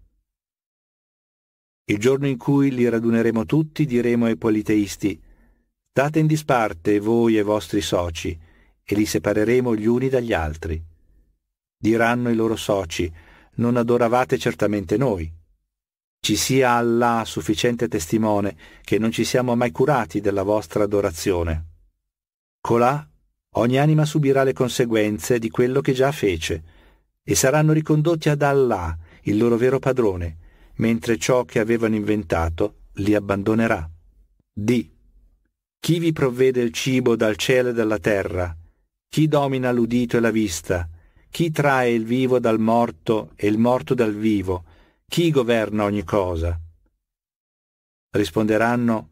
Il giorno in cui li raduneremo tutti diremo ai politeisti, date in disparte voi e i vostri soci, e li separeremo gli uni dagli altri diranno i loro soci, non adoravate certamente noi. Ci sia Allah sufficiente testimone che non ci siamo mai curati della vostra adorazione. Colà ogni anima subirà le conseguenze di quello che già fece, e saranno ricondotti ad Allah, il loro vero padrone, mentre ciò che avevano inventato li abbandonerà. D. Chi vi provvede il cibo dal cielo e dalla terra? Chi domina l'udito e la vista? Chi trae il vivo dal morto e il morto dal vivo? Chi governa ogni cosa? Risponderanno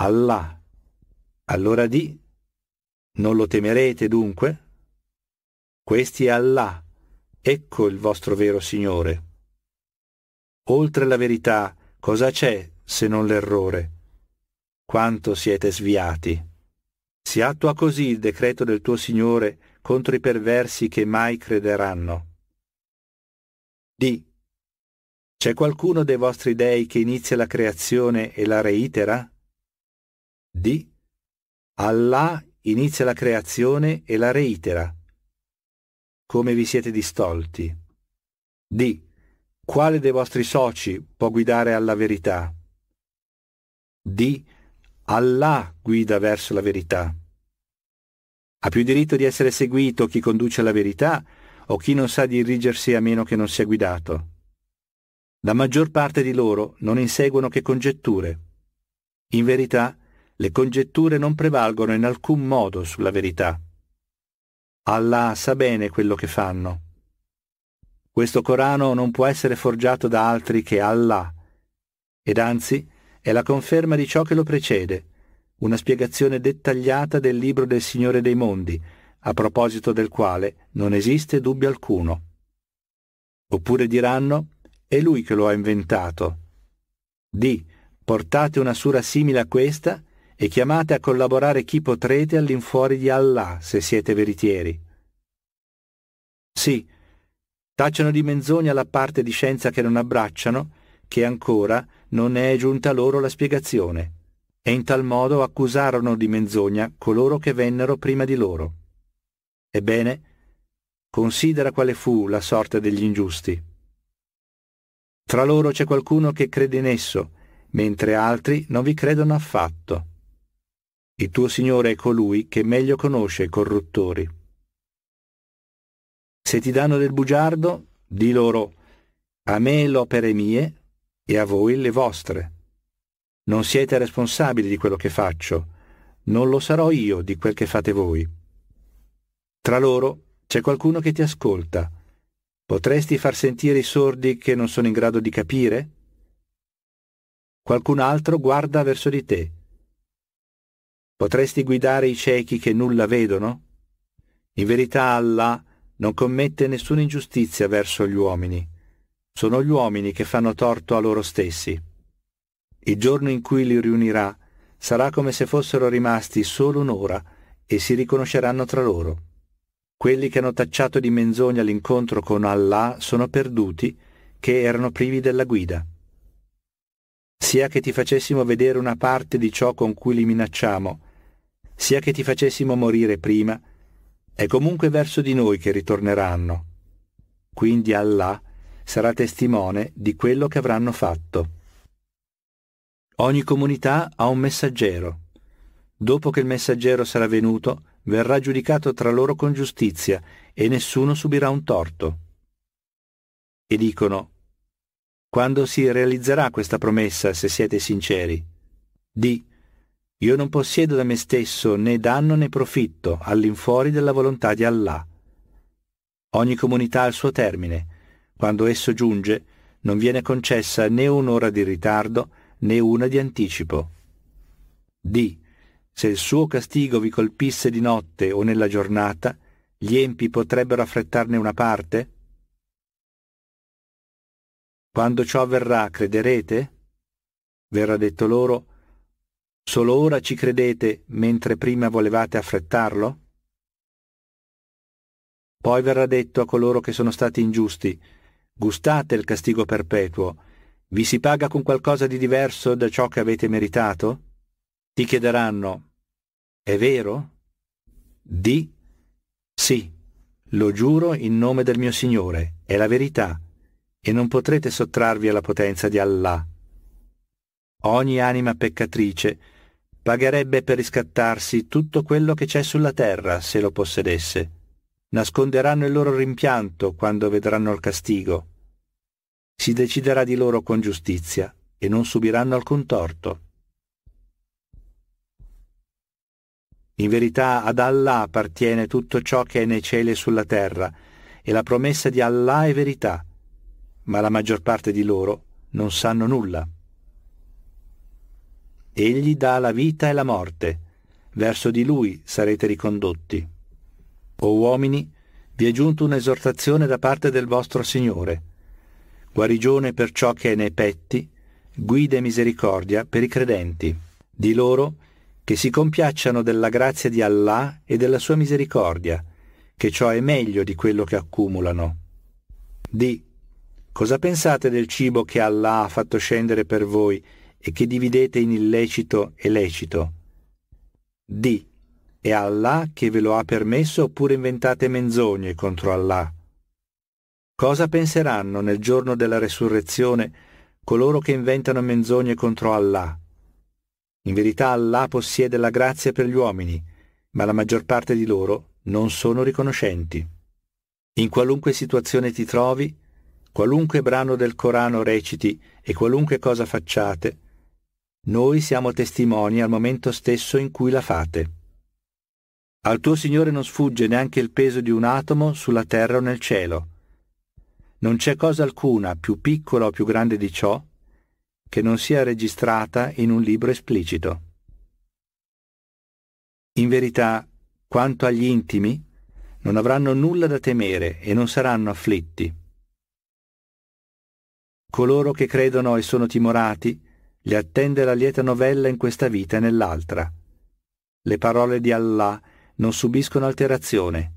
Allah. Allora di, non lo temerete dunque? Questi è Allah, ecco il vostro vero Signore. Oltre la verità, cosa c'è se non l'errore? Quanto siete sviati? Si attua così il decreto del tuo Signore contro i perversi che mai crederanno. D. C'è qualcuno dei vostri dei che inizia la creazione e la reitera? D. Allah inizia la creazione e la reitera. Come vi siete distolti. D. Quale dei vostri soci può guidare alla verità? D. Allah guida verso la verità. Ha più diritto di essere seguito chi conduce la verità o chi non sa dirigersi a meno che non sia guidato. La maggior parte di loro non inseguono che congetture. In verità, le congetture non prevalgono in alcun modo sulla verità. Allah sa bene quello che fanno. Questo Corano non può essere forgiato da altri che Allah, ed anzi è la conferma di ciò che lo precede, una spiegazione dettagliata del libro del Signore dei Mondi, a proposito del quale non esiste dubbio alcuno. Oppure diranno, è lui che lo ha inventato. Di, portate una sura simile a questa e chiamate a collaborare chi potrete all'infuori di Allah, se siete veritieri. Sì, tacciano di menzogna la parte di scienza che non abbracciano, che ancora non ne è giunta loro la spiegazione e in tal modo accusarono di menzogna coloro che vennero prima di loro. Ebbene, considera quale fu la sorte degli ingiusti. Tra loro c'è qualcuno che crede in esso, mentre altri non vi credono affatto. Il tuo Signore è colui che meglio conosce i corruttori. Se ti danno del bugiardo, di loro, a me l'opere mie e a voi le vostre non siete responsabili di quello che faccio, non lo sarò io di quel che fate voi. Tra loro c'è qualcuno che ti ascolta. Potresti far sentire i sordi che non sono in grado di capire? Qualcun altro guarda verso di te. Potresti guidare i ciechi che nulla vedono? In verità Allah non commette nessuna ingiustizia verso gli uomini. Sono gli uomini che fanno torto a loro stessi. Il giorno in cui li riunirà sarà come se fossero rimasti solo un'ora e si riconosceranno tra loro. Quelli che hanno tacciato di menzogna l'incontro con Allah sono perduti, che erano privi della guida. Sia che ti facessimo vedere una parte di ciò con cui li minacciamo, sia che ti facessimo morire prima, è comunque verso di noi che ritorneranno. Quindi Allah sarà testimone di quello che avranno fatto. Ogni comunità ha un messaggero. Dopo che il messaggero sarà venuto, verrà giudicato tra loro con giustizia e nessuno subirà un torto. E dicono, quando si realizzerà questa promessa se siete sinceri? Di, io non possiedo da me stesso né danno né profitto all'infuori della volontà di Allah. Ogni comunità ha il suo termine. Quando esso giunge, non viene concessa né un'ora di ritardo né una di anticipo. D. Se il suo castigo vi colpisse di notte o nella giornata, gli empi potrebbero affrettarne una parte? Quando ciò avverrà, crederete? Verrà detto loro, solo ora ci credete mentre prima volevate affrettarlo? Poi verrà detto a coloro che sono stati ingiusti, gustate il castigo perpetuo, vi si paga con qualcosa di diverso da ciò che avete meritato? Ti chiederanno, è vero? Di, sì, lo giuro in nome del mio Signore, è la verità, e non potrete sottrarvi alla potenza di Allah. Ogni anima peccatrice pagherebbe per riscattarsi tutto quello che c'è sulla terra se lo possedesse. Nasconderanno il loro rimpianto quando vedranno il castigo si deciderà di loro con giustizia e non subiranno alcun torto. In verità ad Allah appartiene tutto ciò che è nei cieli e sulla terra, e la promessa di Allah è verità, ma la maggior parte di loro non sanno nulla. Egli dà la vita e la morte, verso di lui sarete ricondotti. O uomini, vi è giunta un'esortazione da parte del vostro Signore, guarigione per ciò che è nei petti, guida e misericordia per i credenti, di loro che si compiacciano della grazia di Allah e della sua misericordia, che ciò è meglio di quello che accumulano. Di cosa pensate del cibo che Allah ha fatto scendere per voi e che dividete in illecito e lecito? Di è Allah che ve lo ha permesso oppure inventate menzogne contro Allah? Cosa penseranno nel giorno della resurrezione coloro che inventano menzogne contro Allah? In verità Allah possiede la grazia per gli uomini, ma la maggior parte di loro non sono riconoscenti. In qualunque situazione ti trovi, qualunque brano del Corano reciti e qualunque cosa facciate, noi siamo testimoni al momento stesso in cui la fate. Al tuo Signore non sfugge neanche il peso di un atomo sulla terra o nel cielo. Non c'è cosa alcuna più piccola o più grande di ciò che non sia registrata in un libro esplicito. In verità, quanto agli intimi, non avranno nulla da temere e non saranno afflitti. Coloro che credono e sono timorati, li attende la lieta novella in questa vita e nell'altra. Le parole di Allah non subiscono alterazione.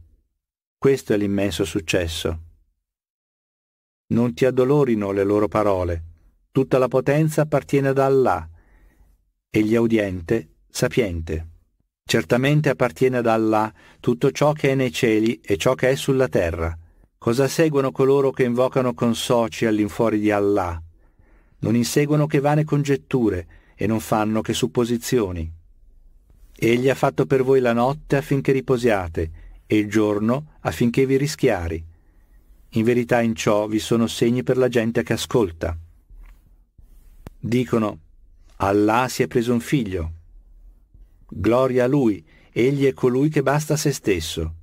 Questo è l'immenso successo. Non ti addolorino le loro parole. Tutta la potenza appartiene ad Allah, e gli audiente, sapiente. Certamente appartiene ad Allah tutto ciò che è nei cieli e ciò che è sulla terra. Cosa seguono coloro che invocano consoci all'infuori di Allah? Non inseguono che vane congetture e non fanno che supposizioni. Egli ha fatto per voi la notte affinché riposiate e il giorno affinché vi rischiari in verità in ciò vi sono segni per la gente che ascolta. Dicono, Allah si è preso un figlio. Gloria a lui, egli è colui che basta a se stesso.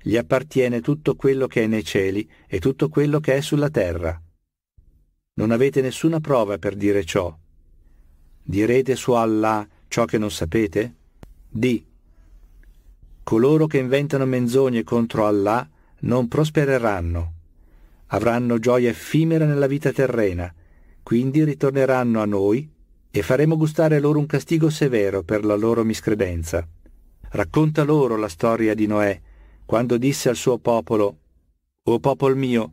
Gli appartiene tutto quello che è nei cieli e tutto quello che è sulla terra. Non avete nessuna prova per dire ciò. Direte su Allah ciò che non sapete? Di. Coloro che inventano menzogne contro Allah non prospereranno avranno gioia effimera nella vita terrena, quindi ritorneranno a noi e faremo gustare loro un castigo severo per la loro miscredenza. Racconta loro la storia di Noè, quando disse al suo popolo, O popol mio,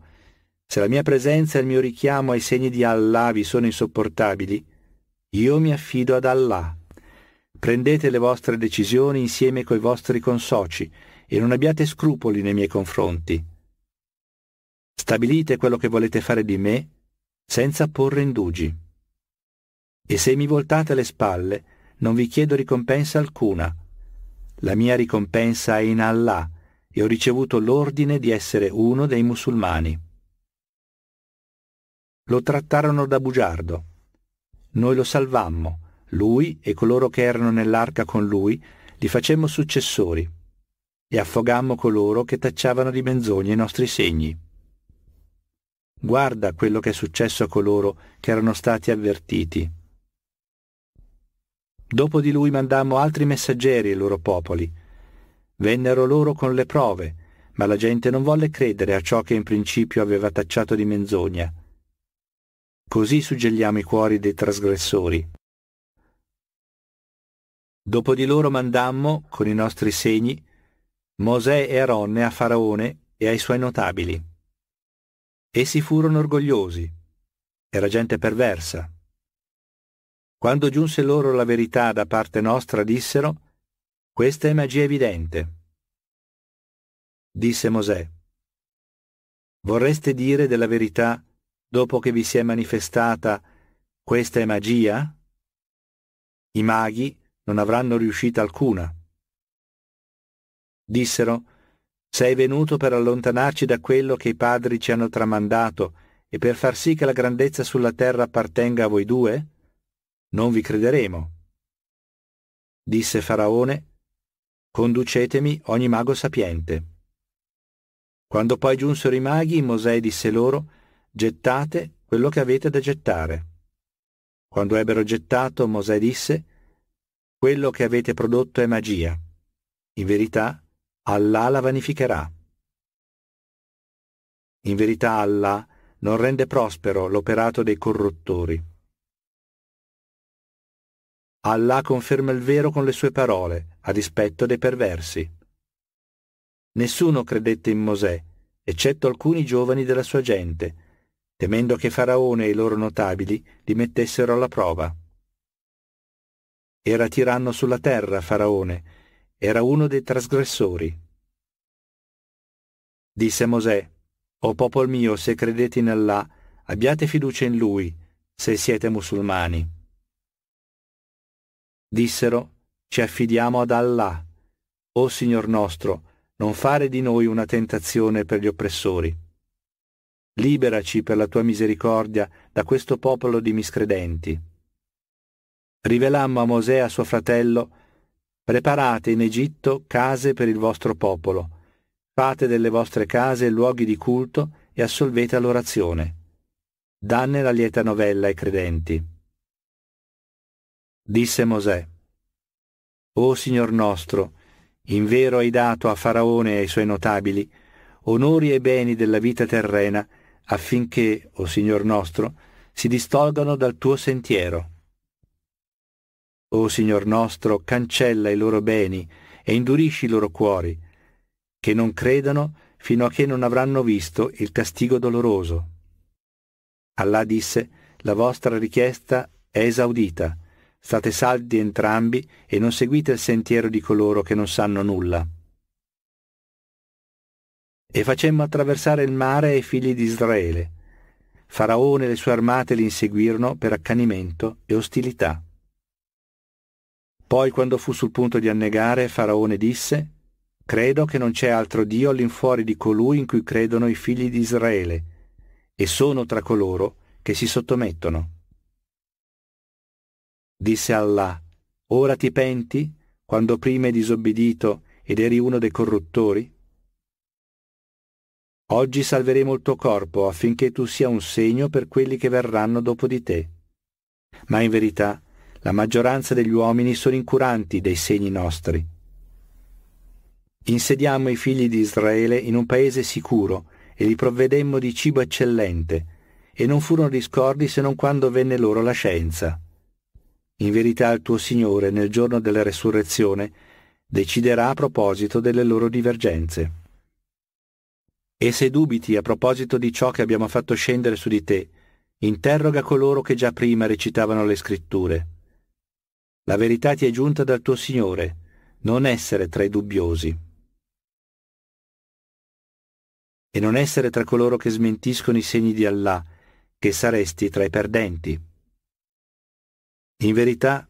se la mia presenza e il mio richiamo ai segni di Allah vi sono insopportabili, io mi affido ad Allah. Prendete le vostre decisioni insieme coi vostri consoci e non abbiate scrupoli nei miei confronti. Stabilite quello che volete fare di me senza porre indugi. E se mi voltate le spalle, non vi chiedo ricompensa alcuna. La mia ricompensa è in Allah e ho ricevuto l'ordine di essere uno dei musulmani. Lo trattarono da bugiardo. Noi lo salvammo, lui e coloro che erano nell'arca con lui, li facemmo successori e affogammo coloro che tacciavano di menzogne i nostri segni. Guarda quello che è successo a coloro che erano stati avvertiti. Dopo di lui mandammo altri messaggeri ai loro popoli. Vennero loro con le prove, ma la gente non volle credere a ciò che in principio aveva tacciato di menzogna. Così suggelliamo i cuori dei trasgressori. Dopo di loro mandammo, con i nostri segni, Mosè e Aronne a Faraone e ai suoi notabili. Essi furono orgogliosi. Era gente perversa. Quando giunse loro la verità da parte nostra, dissero, questa è magia evidente. Disse Mosè, vorreste dire della verità dopo che vi si è manifestata, questa è magia? I maghi non avranno riuscita alcuna. Dissero, sei venuto per allontanarci da quello che i padri ci hanno tramandato e per far sì che la grandezza sulla terra appartenga a voi due? Non vi crederemo. Disse Faraone, conducetemi ogni mago sapiente. Quando poi giunsero i maghi, Mosè disse loro, gettate quello che avete da gettare. Quando ebbero gettato, Mosè disse, quello che avete prodotto è magia. In verità, Allah la vanificherà. In verità Allah non rende prospero l'operato dei corruttori. Allah conferma il vero con le sue parole, a dispetto dei perversi. Nessuno credette in Mosè, eccetto alcuni giovani della sua gente, temendo che Faraone e i loro notabili li mettessero alla prova. Era tiranno sulla terra Faraone, era uno dei trasgressori. Disse Mosè, O popolo mio, se credete in Allah, abbiate fiducia in Lui, se siete musulmani. Dissero, ci affidiamo ad Allah. O Signor nostro, non fare di noi una tentazione per gli oppressori. Liberaci per la tua misericordia da questo popolo di miscredenti. Rivelammo a Mosè a suo fratello Preparate in Egitto case per il vostro popolo, fate delle vostre case luoghi di culto e assolvete all'orazione. Danne la lieta novella ai credenti. Disse Mosè, O Signor nostro, in vero hai dato a Faraone e ai suoi notabili onori e beni della vita terrena affinché, o Signor nostro, si distolgano dal tuo sentiero. O Signor nostro, cancella i loro beni e indurisci i loro cuori, che non credano fino a che non avranno visto il castigo doloroso. Allah disse, la vostra richiesta è esaudita, state saldi entrambi e non seguite il sentiero di coloro che non sanno nulla. E facemmo attraversare il mare ai figli di Israele. Faraone e le sue armate li inseguirono per accanimento e ostilità. Poi quando fu sul punto di annegare, Faraone disse, Credo che non c'è altro Dio all'infuori di colui in cui credono i figli di Israele, e sono tra coloro che si sottomettono. Disse Allah, Ora ti penti, quando prima hai disobbedito ed eri uno dei corruttori? Oggi salveremo il tuo corpo affinché tu sia un segno per quelli che verranno dopo di te. Ma in verità, la maggioranza degli uomini sono incuranti dei segni nostri. Insediammo i figli di Israele in un paese sicuro e li provvedemmo di cibo eccellente, e non furono discordi se non quando venne loro la scienza. In verità il tuo Signore, nel giorno della resurrezione, deciderà a proposito delle loro divergenze. E se dubiti a proposito di ciò che abbiamo fatto scendere su di te, interroga coloro che già prima recitavano le scritture. La verità ti è giunta dal tuo Signore, non essere tra i dubbiosi. E non essere tra coloro che smentiscono i segni di Allah, che saresti tra i perdenti. In verità,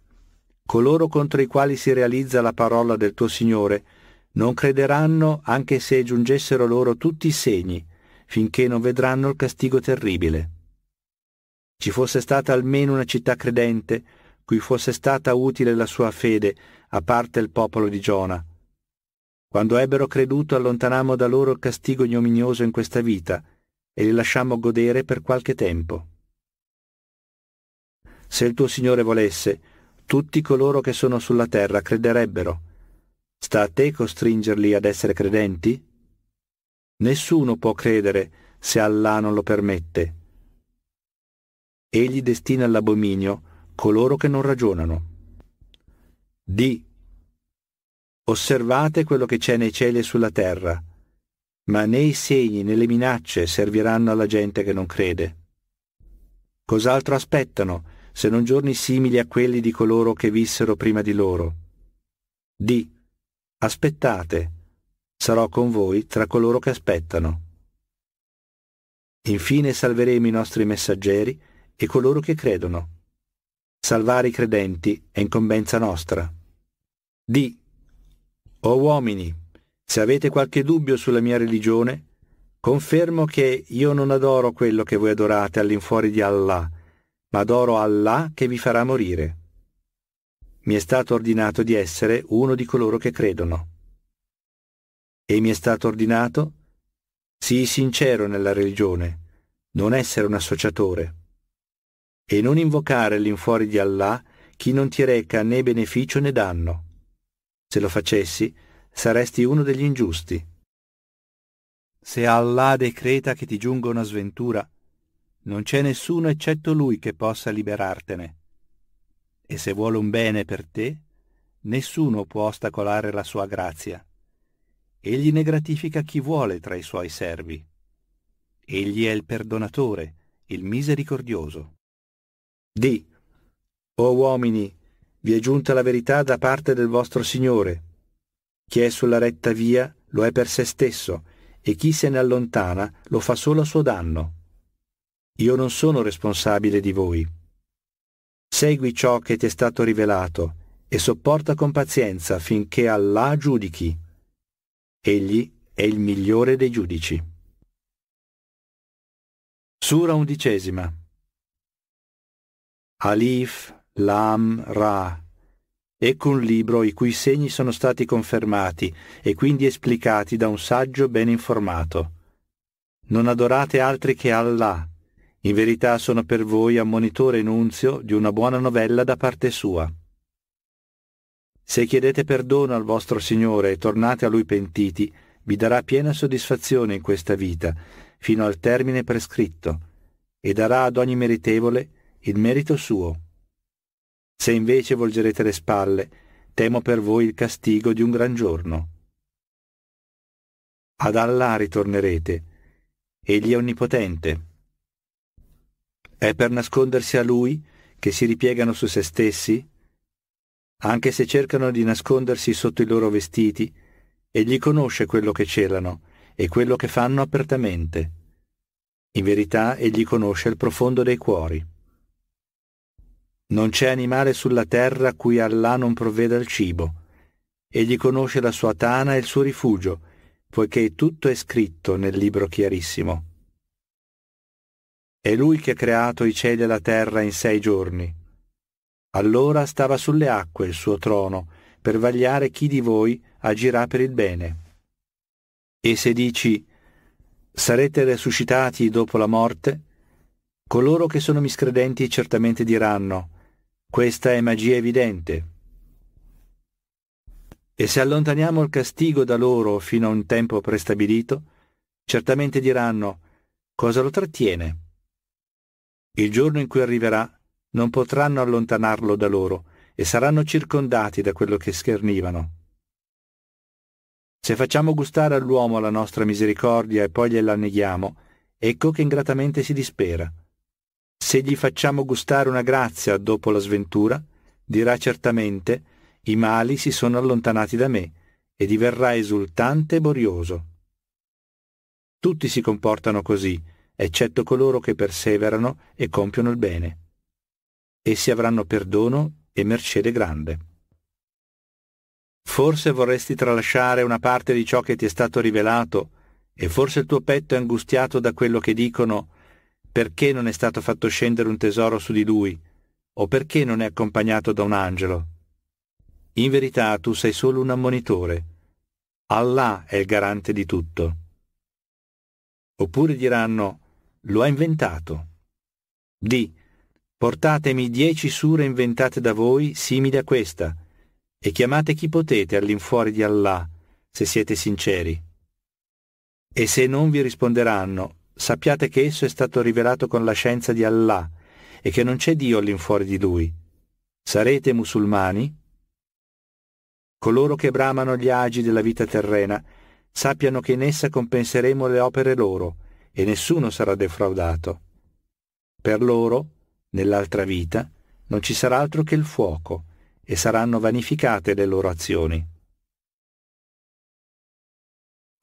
coloro contro i quali si realizza la parola del tuo Signore non crederanno anche se giungessero loro tutti i segni, finché non vedranno il castigo terribile. Ci fosse stata almeno una città credente, cui fosse stata utile la sua fede, a parte il popolo di Giona. Quando ebbero creduto allontanammo da loro il castigo ignominioso in questa vita e li lasciammo godere per qualche tempo. Se il tuo Signore volesse, tutti coloro che sono sulla terra crederebbero. Sta a te costringerli ad essere credenti? Nessuno può credere se Allah non lo permette. Egli destina all'abominio coloro che non ragionano. D. Osservate quello che c'è nei cieli e sulla terra, ma né i segni né le minacce serviranno alla gente che non crede. Cos'altro aspettano se non giorni simili a quelli di coloro che vissero prima di loro? D. Aspettate, sarò con voi tra coloro che aspettano. Infine salveremo i nostri messaggeri e coloro che credono. Salvare i credenti è incombenza nostra. Di, O uomini, se avete qualche dubbio sulla mia religione, confermo che io non adoro quello che voi adorate all'infuori di Allah, ma adoro Allah che vi farà morire. Mi è stato ordinato di essere uno di coloro che credono. E mi è stato ordinato, sii sincero nella religione, non essere un associatore e non invocare all'infuori di Allah chi non ti reca né beneficio né danno. Se lo facessi, saresti uno degli ingiusti. Se Allah decreta che ti giunga una sventura, non c'è nessuno eccetto lui che possa liberartene. E se vuole un bene per te, nessuno può ostacolare la sua grazia. Egli ne gratifica chi vuole tra i suoi servi. Egli è il perdonatore, il misericordioso. Di, O uomini, vi è giunta la verità da parte del vostro Signore. Chi è sulla retta via lo è per se stesso, e chi se ne allontana lo fa solo a suo danno. Io non sono responsabile di voi. Segui ciò che ti è stato rivelato e sopporta con pazienza finché Allah giudichi. Egli è il migliore dei giudici. Sura undicesima Alif Lam Ra. Ecco un libro i cui segni sono stati confermati e quindi esplicati da un saggio ben informato. Non adorate altri che Allah. In verità sono per voi ammonitore e nunzio di una buona novella da parte sua. Se chiedete perdono al vostro Signore e tornate a Lui pentiti, vi darà piena soddisfazione in questa vita, fino al termine prescritto, e darà ad ogni meritevole il merito suo. Se invece volgerete le spalle, temo per voi il castigo di un gran giorno. Ad Allah ritornerete, egli è onnipotente. È per nascondersi a lui che si ripiegano su se stessi? Anche se cercano di nascondersi sotto i loro vestiti, egli conosce quello che celano e quello che fanno apertamente. In verità egli conosce il profondo dei cuori. Non c'è animale sulla terra a cui Allah non provveda il cibo. Egli conosce la sua tana e il suo rifugio, poiché tutto è scritto nel libro chiarissimo. È lui che ha creato i cieli e la terra in sei giorni. Allora stava sulle acque il suo trono, per vagliare chi di voi agirà per il bene. E se dici, sarete resuscitati dopo la morte, coloro che sono miscredenti certamente diranno, questa è magia evidente. E se allontaniamo il castigo da loro fino a un tempo prestabilito, certamente diranno cosa lo trattiene. Il giorno in cui arriverà non potranno allontanarlo da loro e saranno circondati da quello che schernivano. Se facciamo gustare all'uomo la nostra misericordia e poi gliela neghiamo, ecco che ingratamente si dispera. Se gli facciamo gustare una grazia dopo la sventura, dirà certamente, i mali si sono allontanati da me, e diverrà esultante e borioso. Tutti si comportano così, eccetto coloro che perseverano e compiono il bene. Essi avranno perdono e mercede grande. Forse vorresti tralasciare una parte di ciò che ti è stato rivelato, e forse il tuo petto è angustiato da quello che dicono perché non è stato fatto scendere un tesoro su di lui, o perché non è accompagnato da un angelo. In verità tu sei solo un ammonitore. Allah è il garante di tutto. Oppure diranno, lo ha inventato. Di, portatemi dieci sure inventate da voi simili a questa, e chiamate chi potete all'infuori di Allah, se siete sinceri. E se non vi risponderanno, sappiate che esso è stato rivelato con la scienza di Allah e che non c'è Dio all'infuori di lui. Sarete musulmani? Coloro che bramano gli agi della vita terrena sappiano che in essa compenseremo le opere loro e nessuno sarà defraudato. Per loro, nell'altra vita, non ci sarà altro che il fuoco e saranno vanificate le loro azioni.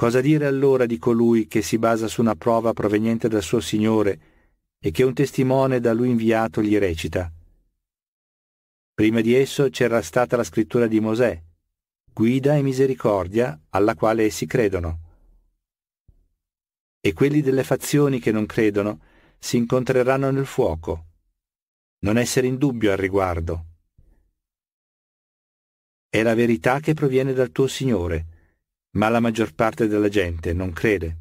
Cosa dire allora di colui che si basa su una prova proveniente dal suo Signore e che un testimone da lui inviato gli recita? Prima di esso c'era stata la scrittura di Mosè, guida e misericordia alla quale essi credono. E quelli delle fazioni che non credono si incontreranno nel fuoco. Non essere in dubbio al riguardo. È la verità che proviene dal tuo Signore ma la maggior parte della gente non crede.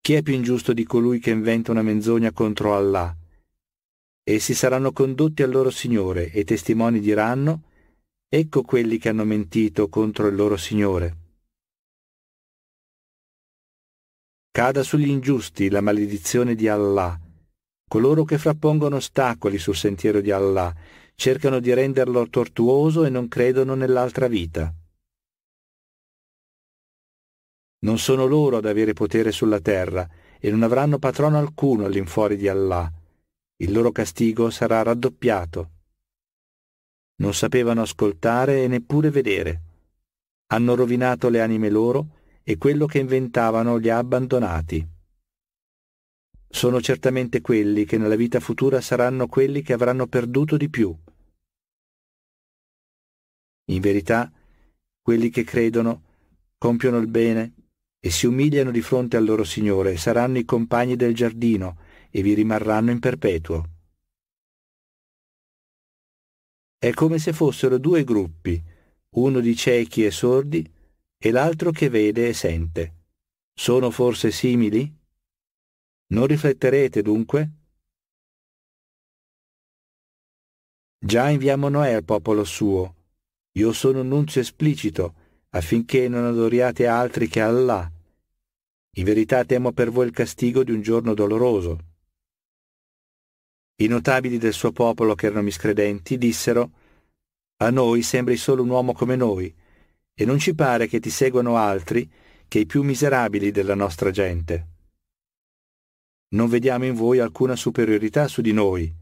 Chi è più ingiusto di colui che inventa una menzogna contro Allah? Essi saranno condotti al loro Signore e i testimoni diranno, ecco quelli che hanno mentito contro il loro Signore. Cada sugli ingiusti la maledizione di Allah, coloro che frappongono ostacoli sul sentiero di Allah cercano di renderlo tortuoso e non credono nell'altra vita. Non sono loro ad avere potere sulla terra e non avranno patrono alcuno all'infuori di Allah. Il loro castigo sarà raddoppiato. Non sapevano ascoltare e neppure vedere. Hanno rovinato le anime loro e quello che inventavano li ha abbandonati. Sono certamente quelli che nella vita futura saranno quelli che avranno perduto di più. In verità, quelli che credono compiono il bene e si umiliano di fronte al loro Signore, saranno i compagni del giardino e vi rimarranno in perpetuo. È come se fossero due gruppi, uno di ciechi e sordi e l'altro che vede e sente. Sono forse simili? Non rifletterete dunque? Già inviamo Noè al popolo suo, io sono un nunzio esplicito, affinché non adoriate altri che Allah. In verità temo per voi il castigo di un giorno doloroso. I notabili del suo popolo, che erano miscredenti, dissero A noi sembri solo un uomo come noi, e non ci pare che ti seguano altri che i più miserabili della nostra gente. Non vediamo in voi alcuna superiorità su di noi,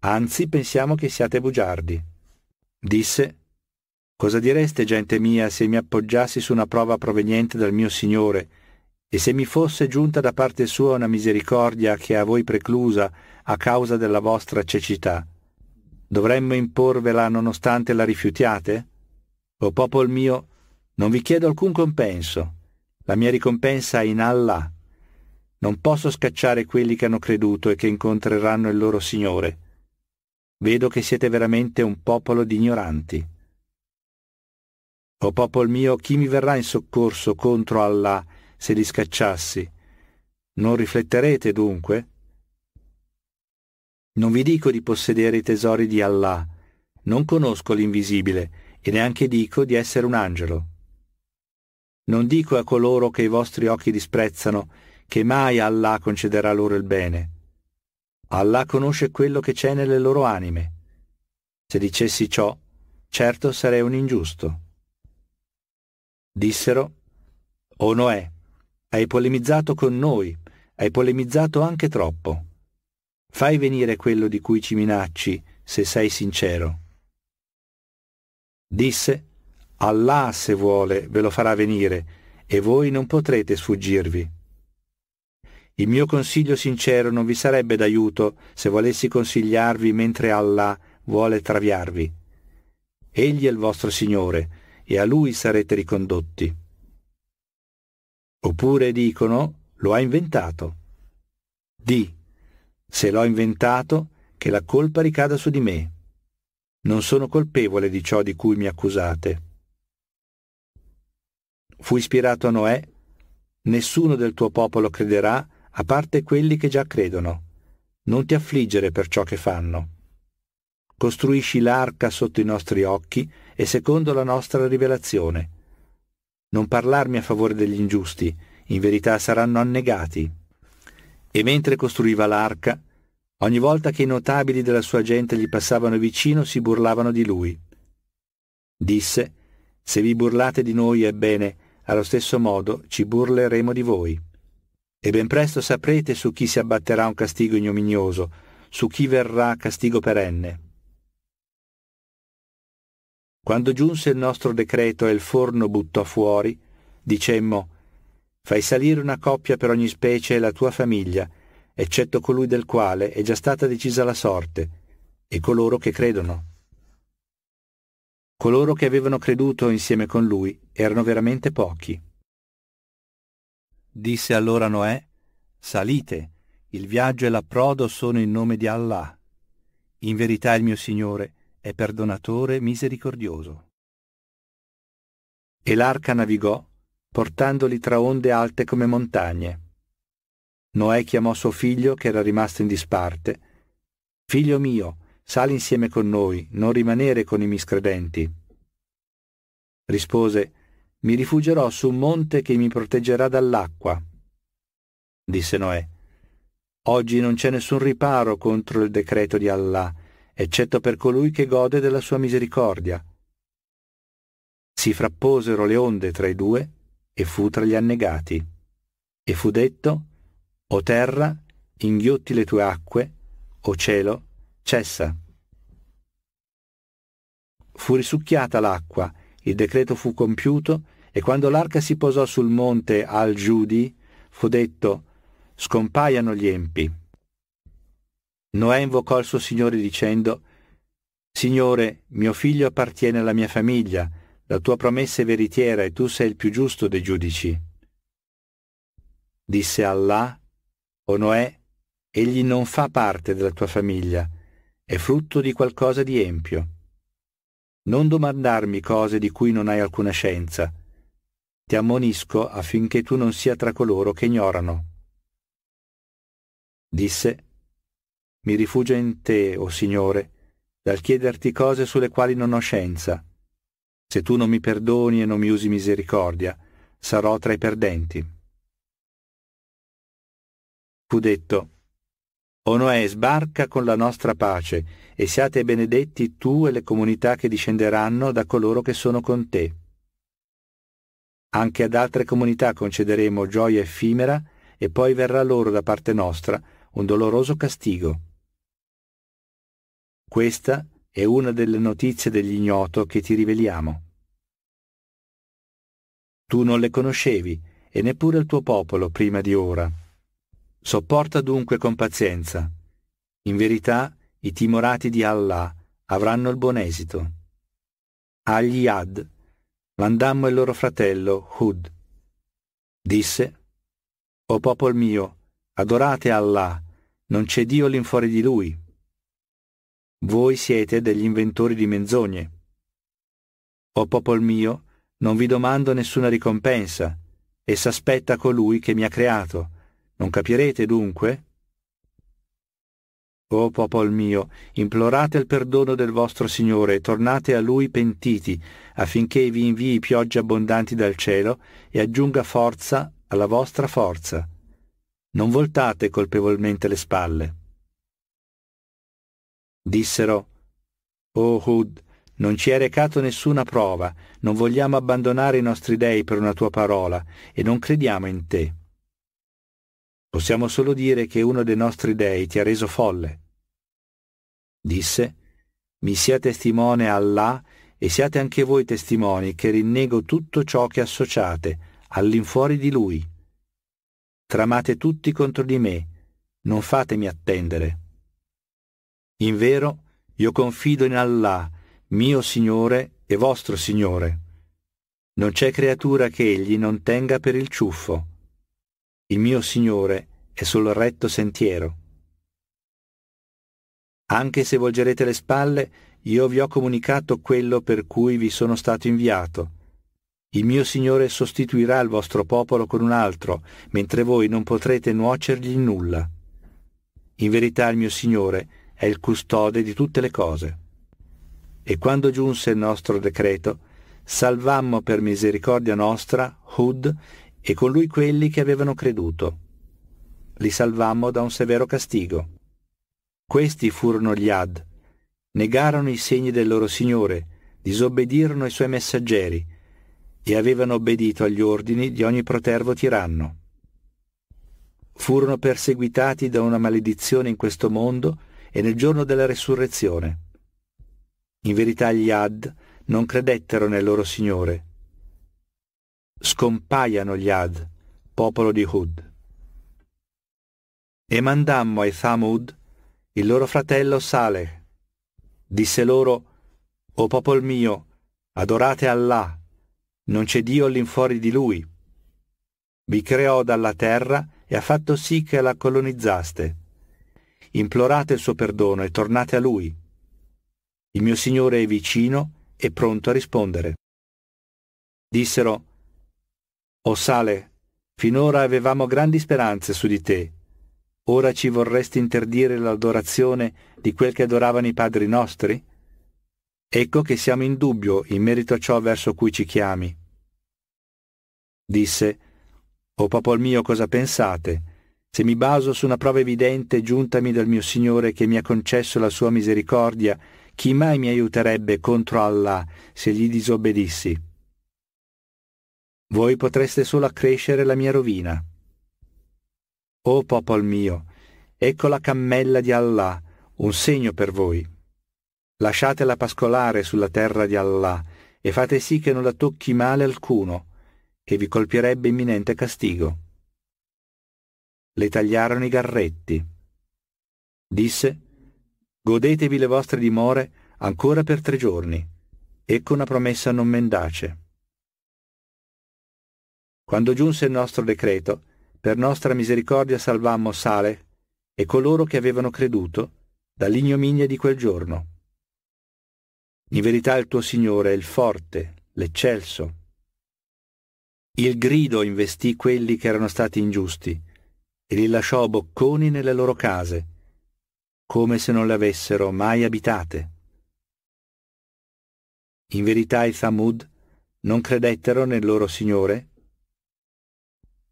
anzi pensiamo che siate bugiardi. Disse Cosa direste, gente mia, se mi appoggiassi su una prova proveniente dal mio Signore, e se mi fosse giunta da parte sua una misericordia che è a voi preclusa a causa della vostra cecità? Dovremmo imporvela nonostante la rifiutiate? O popol mio, non vi chiedo alcun compenso. La mia ricompensa è in Allah. Non posso scacciare quelli che hanno creduto e che incontreranno il loro Signore. Vedo che siete veramente un popolo di ignoranti. O popol mio, chi mi verrà in soccorso contro Allah se li scacciassi? Non rifletterete dunque? Non vi dico di possedere i tesori di Allah, non conosco l'invisibile e neanche dico di essere un angelo. Non dico a coloro che i vostri occhi disprezzano che mai Allah concederà loro il bene. Allah conosce quello che c'è nelle loro anime. Se dicessi ciò, certo sarei un ingiusto. Dissero, O Noè, hai polemizzato con noi, hai polemizzato anche troppo. Fai venire quello di cui ci minacci, se sei sincero. Disse, Allah, se vuole, ve lo farà venire, e voi non potrete sfuggirvi. Il mio consiglio sincero non vi sarebbe d'aiuto se volessi consigliarvi mentre Allah vuole traviarvi. Egli è il vostro Signore, e a lui sarete ricondotti. Oppure dicono, lo ha inventato. Di, se l'ho inventato, che la colpa ricada su di me. Non sono colpevole di ciò di cui mi accusate. Fu ispirato a Noè, nessuno del tuo popolo crederà, a parte quelli che già credono. Non ti affliggere per ciò che fanno. Costruisci l'arca sotto i nostri occhi e secondo la nostra rivelazione. Non parlarmi a favore degli ingiusti, in verità saranno annegati. E mentre costruiva l'arca, ogni volta che i notabili della sua gente gli passavano vicino si burlavano di lui. Disse, se vi burlate di noi, ebbene, allo stesso modo ci burleremo di voi. E ben presto saprete su chi si abbatterà un castigo ignominioso, su chi verrà castigo perenne. Quando giunse il nostro decreto e il forno buttò fuori, dicemmo Fai salire una coppia per ogni specie e la tua famiglia, eccetto colui del quale è già stata decisa la sorte, e coloro che credono. Coloro che avevano creduto insieme con lui erano veramente pochi. Disse allora Noè, Salite, il viaggio e l'approdo sono in nome di Allah. In verità il mio Signore è perdonatore misericordioso. E l'arca navigò, portandoli tra onde alte come montagne. Noè chiamò suo figlio, che era rimasto in disparte, Figlio mio, sali insieme con noi, non rimanere con i miscredenti. Rispose, mi rifugierò su un monte che mi proteggerà dall'acqua. Disse Noè, oggi non c'è nessun riparo contro il decreto di Allah eccetto per colui che gode della sua misericordia. Si frapposero le onde tra i due e fu tra gli annegati. E fu detto, O terra, inghiotti le tue acque, o cielo, cessa. Fu risucchiata l'acqua, il decreto fu compiuto, e quando l'arca si posò sul monte Al-Giudi, fu detto, Scompaiano gli empi. Noè invocò il suo Signore dicendo, Signore, mio figlio appartiene alla mia famiglia, la tua promessa è veritiera e tu sei il più giusto dei giudici. Disse Allah, o Noè, egli non fa parte della tua famiglia, è frutto di qualcosa di empio. Non domandarmi cose di cui non hai alcuna scienza. Ti ammonisco affinché tu non sia tra coloro che ignorano. Disse, mi rifugio in te, o oh Signore, dal chiederti cose sulle quali non ho scienza. Se tu non mi perdoni e non mi usi misericordia, sarò tra i perdenti. Fu detto, O Noè, sbarca con la nostra pace, e siate benedetti tu e le comunità che discenderanno da coloro che sono con te. Anche ad altre comunità concederemo gioia effimera, e poi verrà loro da parte nostra un doloroso castigo. Questa è una delle notizie dell'ignoto che ti riveliamo. Tu non le conoscevi, e neppure il tuo popolo prima di ora. Sopporta dunque con pazienza. In verità, i timorati di Allah avranno il buon esito. Agli Ad mandammo il loro fratello Hud. Disse, O popol mio, adorate Allah, non c'è Dio l'infuori di lui. Voi siete degli inventori di menzogne. O popol mio, non vi domando nessuna ricompensa, e s'aspetta colui che mi ha creato. Non capirete dunque? O popol mio, implorate il perdono del vostro Signore e tornate a Lui pentiti, affinché vi invii piogge abbondanti dal cielo e aggiunga forza alla vostra forza. Non voltate colpevolmente le spalle. Dissero, O oh Hud, non ci hai recato nessuna prova, non vogliamo abbandonare i nostri dei per una tua parola e non crediamo in te. Possiamo solo dire che uno dei nostri dei ti ha reso folle. Disse, mi sia testimone Allah e siate anche voi testimoni che rinnego tutto ciò che associate all'infuori di lui. Tramate tutti contro di me, non fatemi attendere. In vero, io confido in Allah, mio Signore e vostro Signore. Non c'è creatura che egli non tenga per il ciuffo. Il mio Signore è sul retto sentiero. Anche se volgerete le spalle, io vi ho comunicato quello per cui vi sono stato inviato. Il mio Signore sostituirà il vostro popolo con un altro, mentre voi non potrete nuocergli in nulla. In verità il mio Signore è il custode di tutte le cose. E quando giunse il nostro decreto, salvammo per misericordia nostra Hud e con lui quelli che avevano creduto. Li salvammo da un severo castigo. Questi furono gli Ad. Negarono i segni del loro Signore, disobbedirono ai suoi messaggeri e avevano obbedito agli ordini di ogni protervo tiranno. Furono perseguitati da una maledizione in questo mondo e nel giorno della resurrezione. In verità gli Ad non credettero nel loro Signore. Scompaiano gli Ad, popolo di Hud. E mandammo ai Thamud il loro fratello Saleh. Disse loro, O popol mio, adorate Allah, non c'è Dio all'infuori di lui. Vi creò dalla terra e ha fatto sì che la colonizzaste implorate il suo perdono e tornate a Lui. Il mio Signore è vicino e pronto a rispondere. Dissero, O Sale, finora avevamo grandi speranze su di te, ora ci vorresti interdire l'adorazione di quel che adoravano i padri nostri? Ecco che siamo in dubbio in merito a ciò verso cui ci chiami. Disse, O popol mio, cosa pensate? se mi baso su una prova evidente giuntami dal mio Signore che mi ha concesso la sua misericordia, chi mai mi aiuterebbe contro Allah se gli disobbedissi? Voi potreste solo accrescere la mia rovina. O popol mio, ecco la cammella di Allah, un segno per voi. Lasciatela pascolare sulla terra di Allah e fate sì che non la tocchi male alcuno, che vi colpirebbe imminente castigo le tagliarono i garretti. Disse, godetevi le vostre dimore ancora per tre giorni, ecco una promessa non mendace. Quando giunse il nostro decreto, per nostra misericordia salvammo Saleh e coloro che avevano creduto dall'ignominia di quel giorno. In verità il tuo Signore è il forte, l'eccelso. Il grido investì quelli che erano stati ingiusti, e li lasciò bocconi nelle loro case, come se non le avessero mai abitate. In verità i Thamud non credettero nel loro Signore?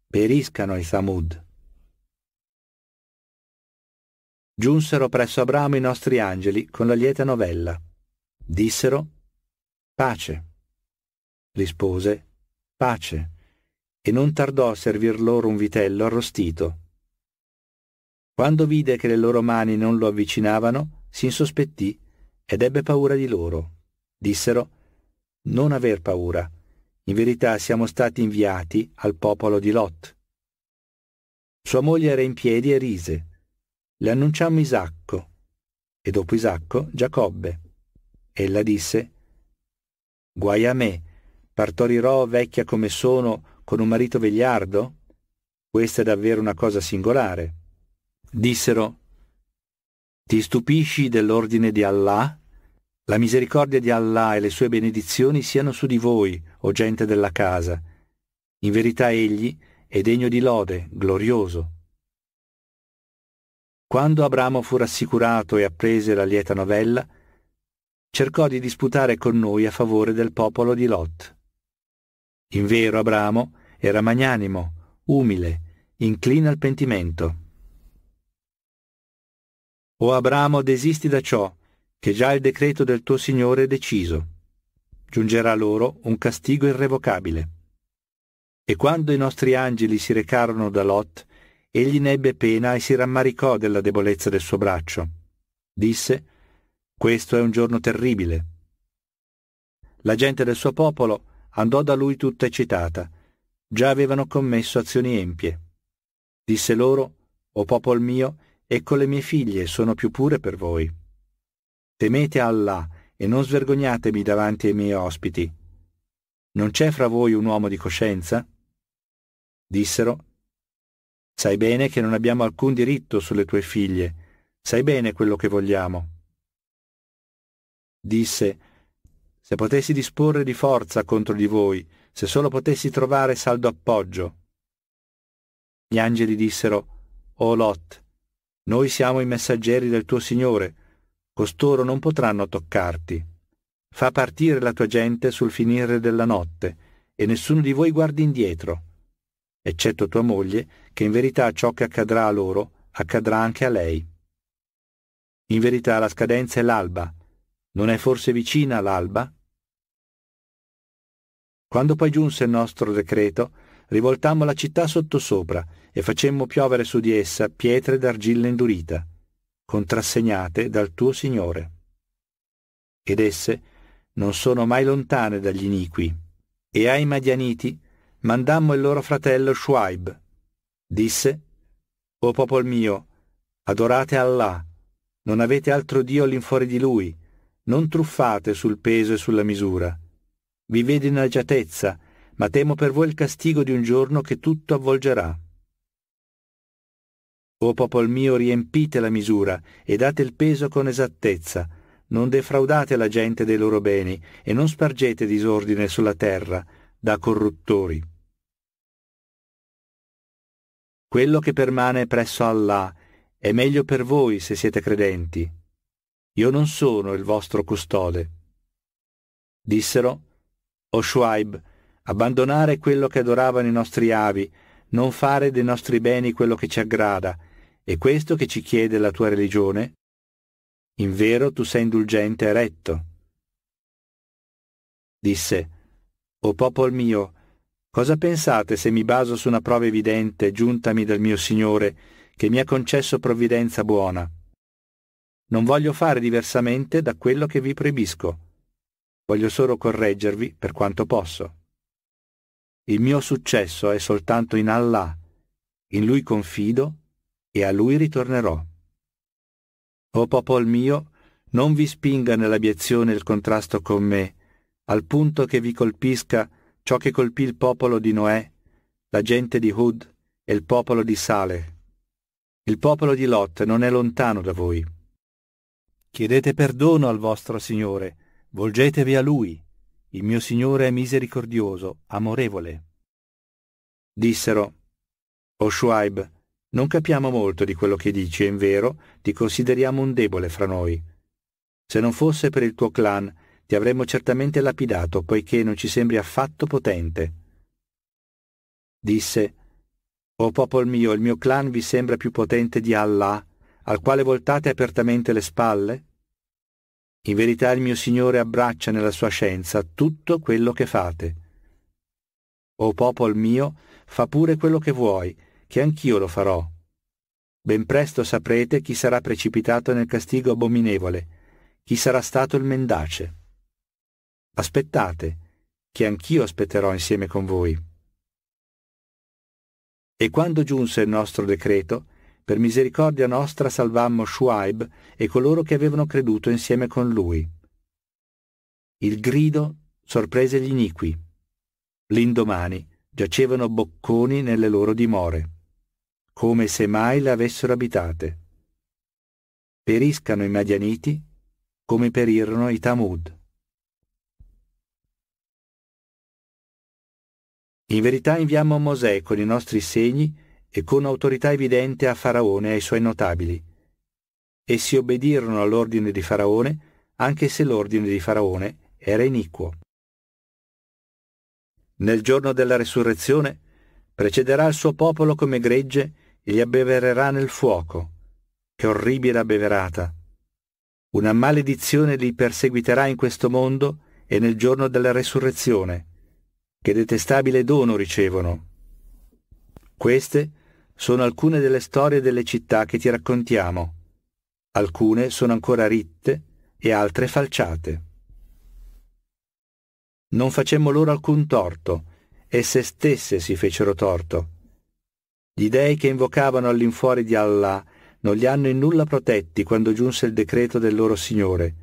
Periscano i Thamud. Giunsero presso Abramo i nostri angeli con la lieta novella. Dissero, pace. Rispose, pace, e non tardò a servir loro un vitello arrostito quando vide che le loro mani non lo avvicinavano, si insospettì ed ebbe paura di loro. Dissero, non aver paura, in verità siamo stati inviati al popolo di Lot. Sua moglie era in piedi e rise. Le annunciammo Isacco, e dopo Isacco Giacobbe. Ella disse, Guai a me, partorirò vecchia come sono con un marito vegliardo? Questa è davvero una cosa singolare dissero Ti stupisci dell'ordine di Allah? La misericordia di Allah e le sue benedizioni siano su di voi, o gente della casa. In verità egli è degno di lode, glorioso. Quando Abramo fu rassicurato e apprese la lieta novella, cercò di disputare con noi a favore del popolo di Lot. In vero Abramo era magnanimo, umile, inclina al pentimento. O Abramo, desisti da ciò, che già il decreto del tuo Signore è deciso. Giungerà loro un castigo irrevocabile. E quando i nostri angeli si recarono da Lot, egli ne ebbe pena e si rammaricò della debolezza del suo braccio. Disse, questo è un giorno terribile. La gente del suo popolo andò da lui tutta eccitata. Già avevano commesso azioni empie. Disse loro, O popol mio, Ecco le mie figlie, sono più pure per voi. Temete Allah e non svergognatemi davanti ai miei ospiti. Non c'è fra voi un uomo di coscienza? Dissero, Sai bene che non abbiamo alcun diritto sulle tue figlie, sai bene quello che vogliamo. Disse, se potessi disporre di forza contro di voi, se solo potessi trovare saldo appoggio. Gli angeli dissero, O Lot, noi siamo i messaggeri del tuo Signore, costoro non potranno toccarti. Fa partire la tua gente sul finire della notte, e nessuno di voi guardi indietro, eccetto tua moglie, che in verità ciò che accadrà a loro accadrà anche a lei. In verità la scadenza è l'alba. Non è forse vicina l'alba? Quando poi giunse il nostro decreto, rivoltammo la città sottosopra e facemmo piovere su di essa pietre d'argilla indurita, contrassegnate dal tuo Signore. Ed esse non sono mai lontane dagli iniqui, e ai Madianiti mandammo il loro fratello Shuaib. Disse, O popol mio, adorate Allah, non avete altro Dio all'infuori di Lui, non truffate sul peso e sulla misura. Vi vedo in agiatezza, ma temo per voi il castigo di un giorno che tutto avvolgerà. O popol mio, riempite la misura e date il peso con esattezza. Non defraudate la gente dei loro beni e non spargete disordine sulla terra da corruttori. Quello che permane presso Allah è meglio per voi se siete credenti. Io non sono il vostro custode. Dissero, O Shuaib, abbandonare quello che adoravano i nostri avi non fare dei nostri beni quello che ci aggrada, è questo che ci chiede la tua religione? In vero tu sei indulgente e retto. Disse, O popol mio, cosa pensate se mi baso su una prova evidente giuntami dal mio Signore, che mi ha concesso provvidenza buona? Non voglio fare diversamente da quello che vi proibisco. Voglio solo correggervi per quanto posso. Il mio successo è soltanto in Allah, in Lui confido e a Lui ritornerò. O popol mio, non vi spinga nell'abiezione il contrasto con me, al punto che vi colpisca ciò che colpì il popolo di Noè, la gente di Hud e il popolo di Saleh. Il popolo di Lot non è lontano da voi. Chiedete perdono al vostro Signore, volgetevi a Lui il mio Signore è misericordioso, amorevole. Dissero, O Shuaib, non capiamo molto di quello che dici, e in vero ti consideriamo un debole fra noi. Se non fosse per il tuo clan, ti avremmo certamente lapidato, poiché non ci sembri affatto potente. Disse, O popol mio, il mio clan vi sembra più potente di Allah, al quale voltate apertamente le spalle? In verità il mio Signore abbraccia nella sua scienza tutto quello che fate. O popol mio, fa pure quello che vuoi, che anch'io lo farò. Ben presto saprete chi sarà precipitato nel castigo abominevole, chi sarà stato il mendace. Aspettate, che anch'io aspetterò insieme con voi. E quando giunse il nostro decreto, per misericordia nostra salvammo Shuaib e coloro che avevano creduto insieme con lui. Il grido sorprese gli iniqui. L'indomani giacevano bocconi nelle loro dimore, come se mai le avessero abitate. Periscano i Madianiti come perirono i Tamud. In verità inviammo Mosè con i nostri segni e con autorità evidente a Faraone e ai suoi notabili. Essi obbedirono all'ordine di Faraone, anche se l'ordine di Faraone era iniquo. Nel giorno della resurrezione precederà il suo popolo come gregge e li abbevererà nel fuoco. Che orribile abbeverata! Una maledizione li perseguiterà in questo mondo e nel giorno della resurrezione. Che detestabile dono ricevono! Queste sono alcune delle storie delle città che ti raccontiamo. Alcune sono ancora ritte e altre falciate. Non facemmo loro alcun torto, esse stesse si fecero torto. Gli dei che invocavano all'infuori di Allah non li hanno in nulla protetti quando giunse il decreto del loro Signore,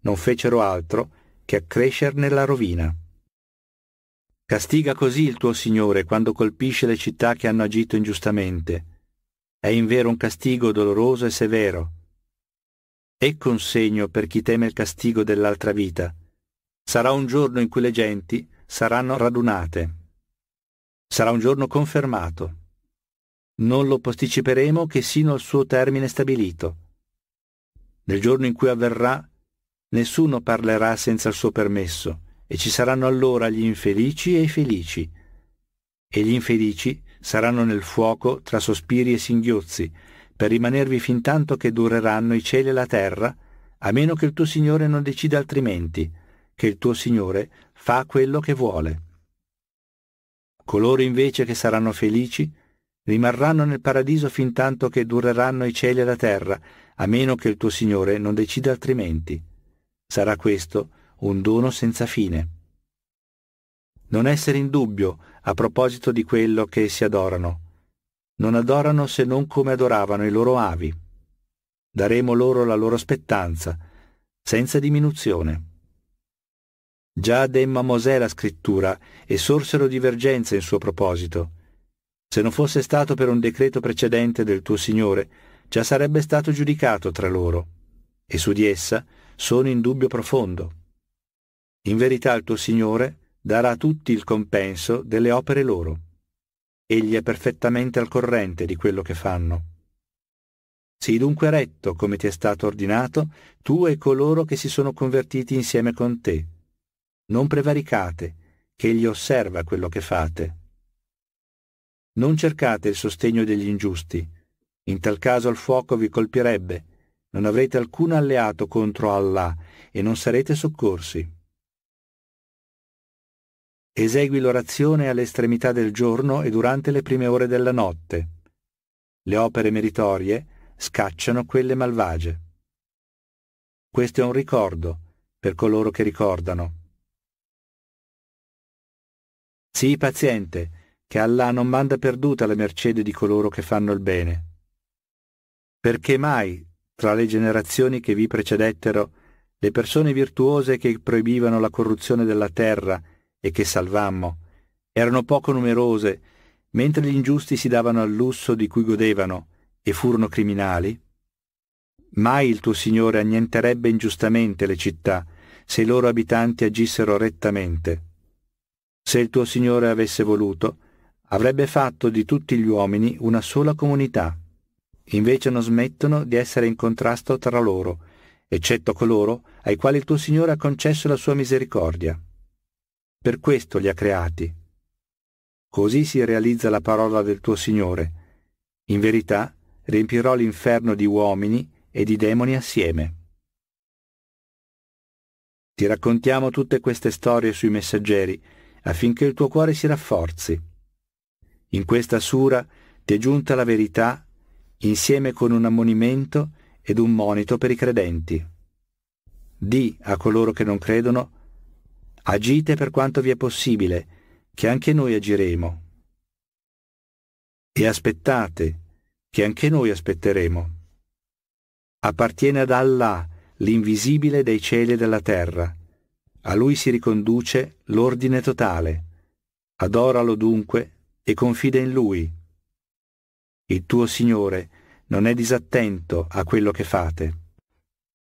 non fecero altro che accrescerne la rovina. Castiga così il tuo Signore quando colpisce le città che hanno agito ingiustamente. È invero un castigo doloroso e severo. Ecco un segno per chi teme il castigo dell'altra vita. Sarà un giorno in cui le genti saranno radunate. Sarà un giorno confermato. Non lo posticiperemo che sino al suo termine stabilito. Nel giorno in cui avverrà, nessuno parlerà senza il suo permesso e ci saranno allora gli infelici e i felici, e gli infelici saranno nel fuoco tra sospiri e singhiozzi, per rimanervi fin tanto che dureranno i cieli e la terra, a meno che il tuo Signore non decida altrimenti, che il tuo Signore fa quello che vuole. Coloro invece che saranno felici rimarranno nel paradiso fin tanto che dureranno i cieli e la terra, a meno che il tuo Signore non decida altrimenti. Sarà questo un dono senza fine. Non essere in dubbio a proposito di quello che essi adorano. Non adorano se non come adoravano i loro avi. Daremo loro la loro spettanza, senza diminuzione. Già demma Mosè la scrittura e sorsero divergenze in suo proposito. Se non fosse stato per un decreto precedente del tuo Signore, già sarebbe stato giudicato tra loro, e su di essa sono in dubbio profondo. In verità il tuo Signore darà a tutti il compenso delle opere loro. Egli è perfettamente al corrente di quello che fanno. Sii dunque retto, come ti è stato ordinato, tu e coloro che si sono convertiti insieme con te. Non prevaricate, che egli osserva quello che fate. Non cercate il sostegno degli ingiusti, in tal caso il fuoco vi colpirebbe, non avrete alcun alleato contro Allah e non sarete soccorsi. Esegui l'orazione all'estremità del giorno e durante le prime ore della notte. Le opere meritorie scacciano quelle malvagie. Questo è un ricordo per coloro che ricordano. Sii paziente, che Allah non manda perduta la mercede di coloro che fanno il bene. Perché mai, tra le generazioni che vi precedettero, le persone virtuose che proibivano la corruzione della terra e che salvammo erano poco numerose, mentre gli ingiusti si davano al lusso di cui godevano e furono criminali? Mai il tuo Signore annienterebbe ingiustamente le città se i loro abitanti agissero rettamente. Se il tuo Signore avesse voluto, avrebbe fatto di tutti gli uomini una sola comunità. Invece non smettono di essere in contrasto tra loro, eccetto coloro ai quali il tuo Signore ha concesso la sua misericordia per questo li ha creati. Così si realizza la parola del tuo Signore. In verità riempirò l'inferno di uomini e di demoni assieme. Ti raccontiamo tutte queste storie sui messaggeri affinché il tuo cuore si rafforzi. In questa sura ti è giunta la verità insieme con un ammonimento ed un monito per i credenti. Di a coloro che non credono agite per quanto vi è possibile, che anche noi agiremo. E aspettate, che anche noi aspetteremo. Appartiene ad Allah, l'invisibile dei cieli e della terra. A lui si riconduce l'ordine totale. Adoralo dunque e confida in lui. Il tuo Signore non è disattento a quello che fate.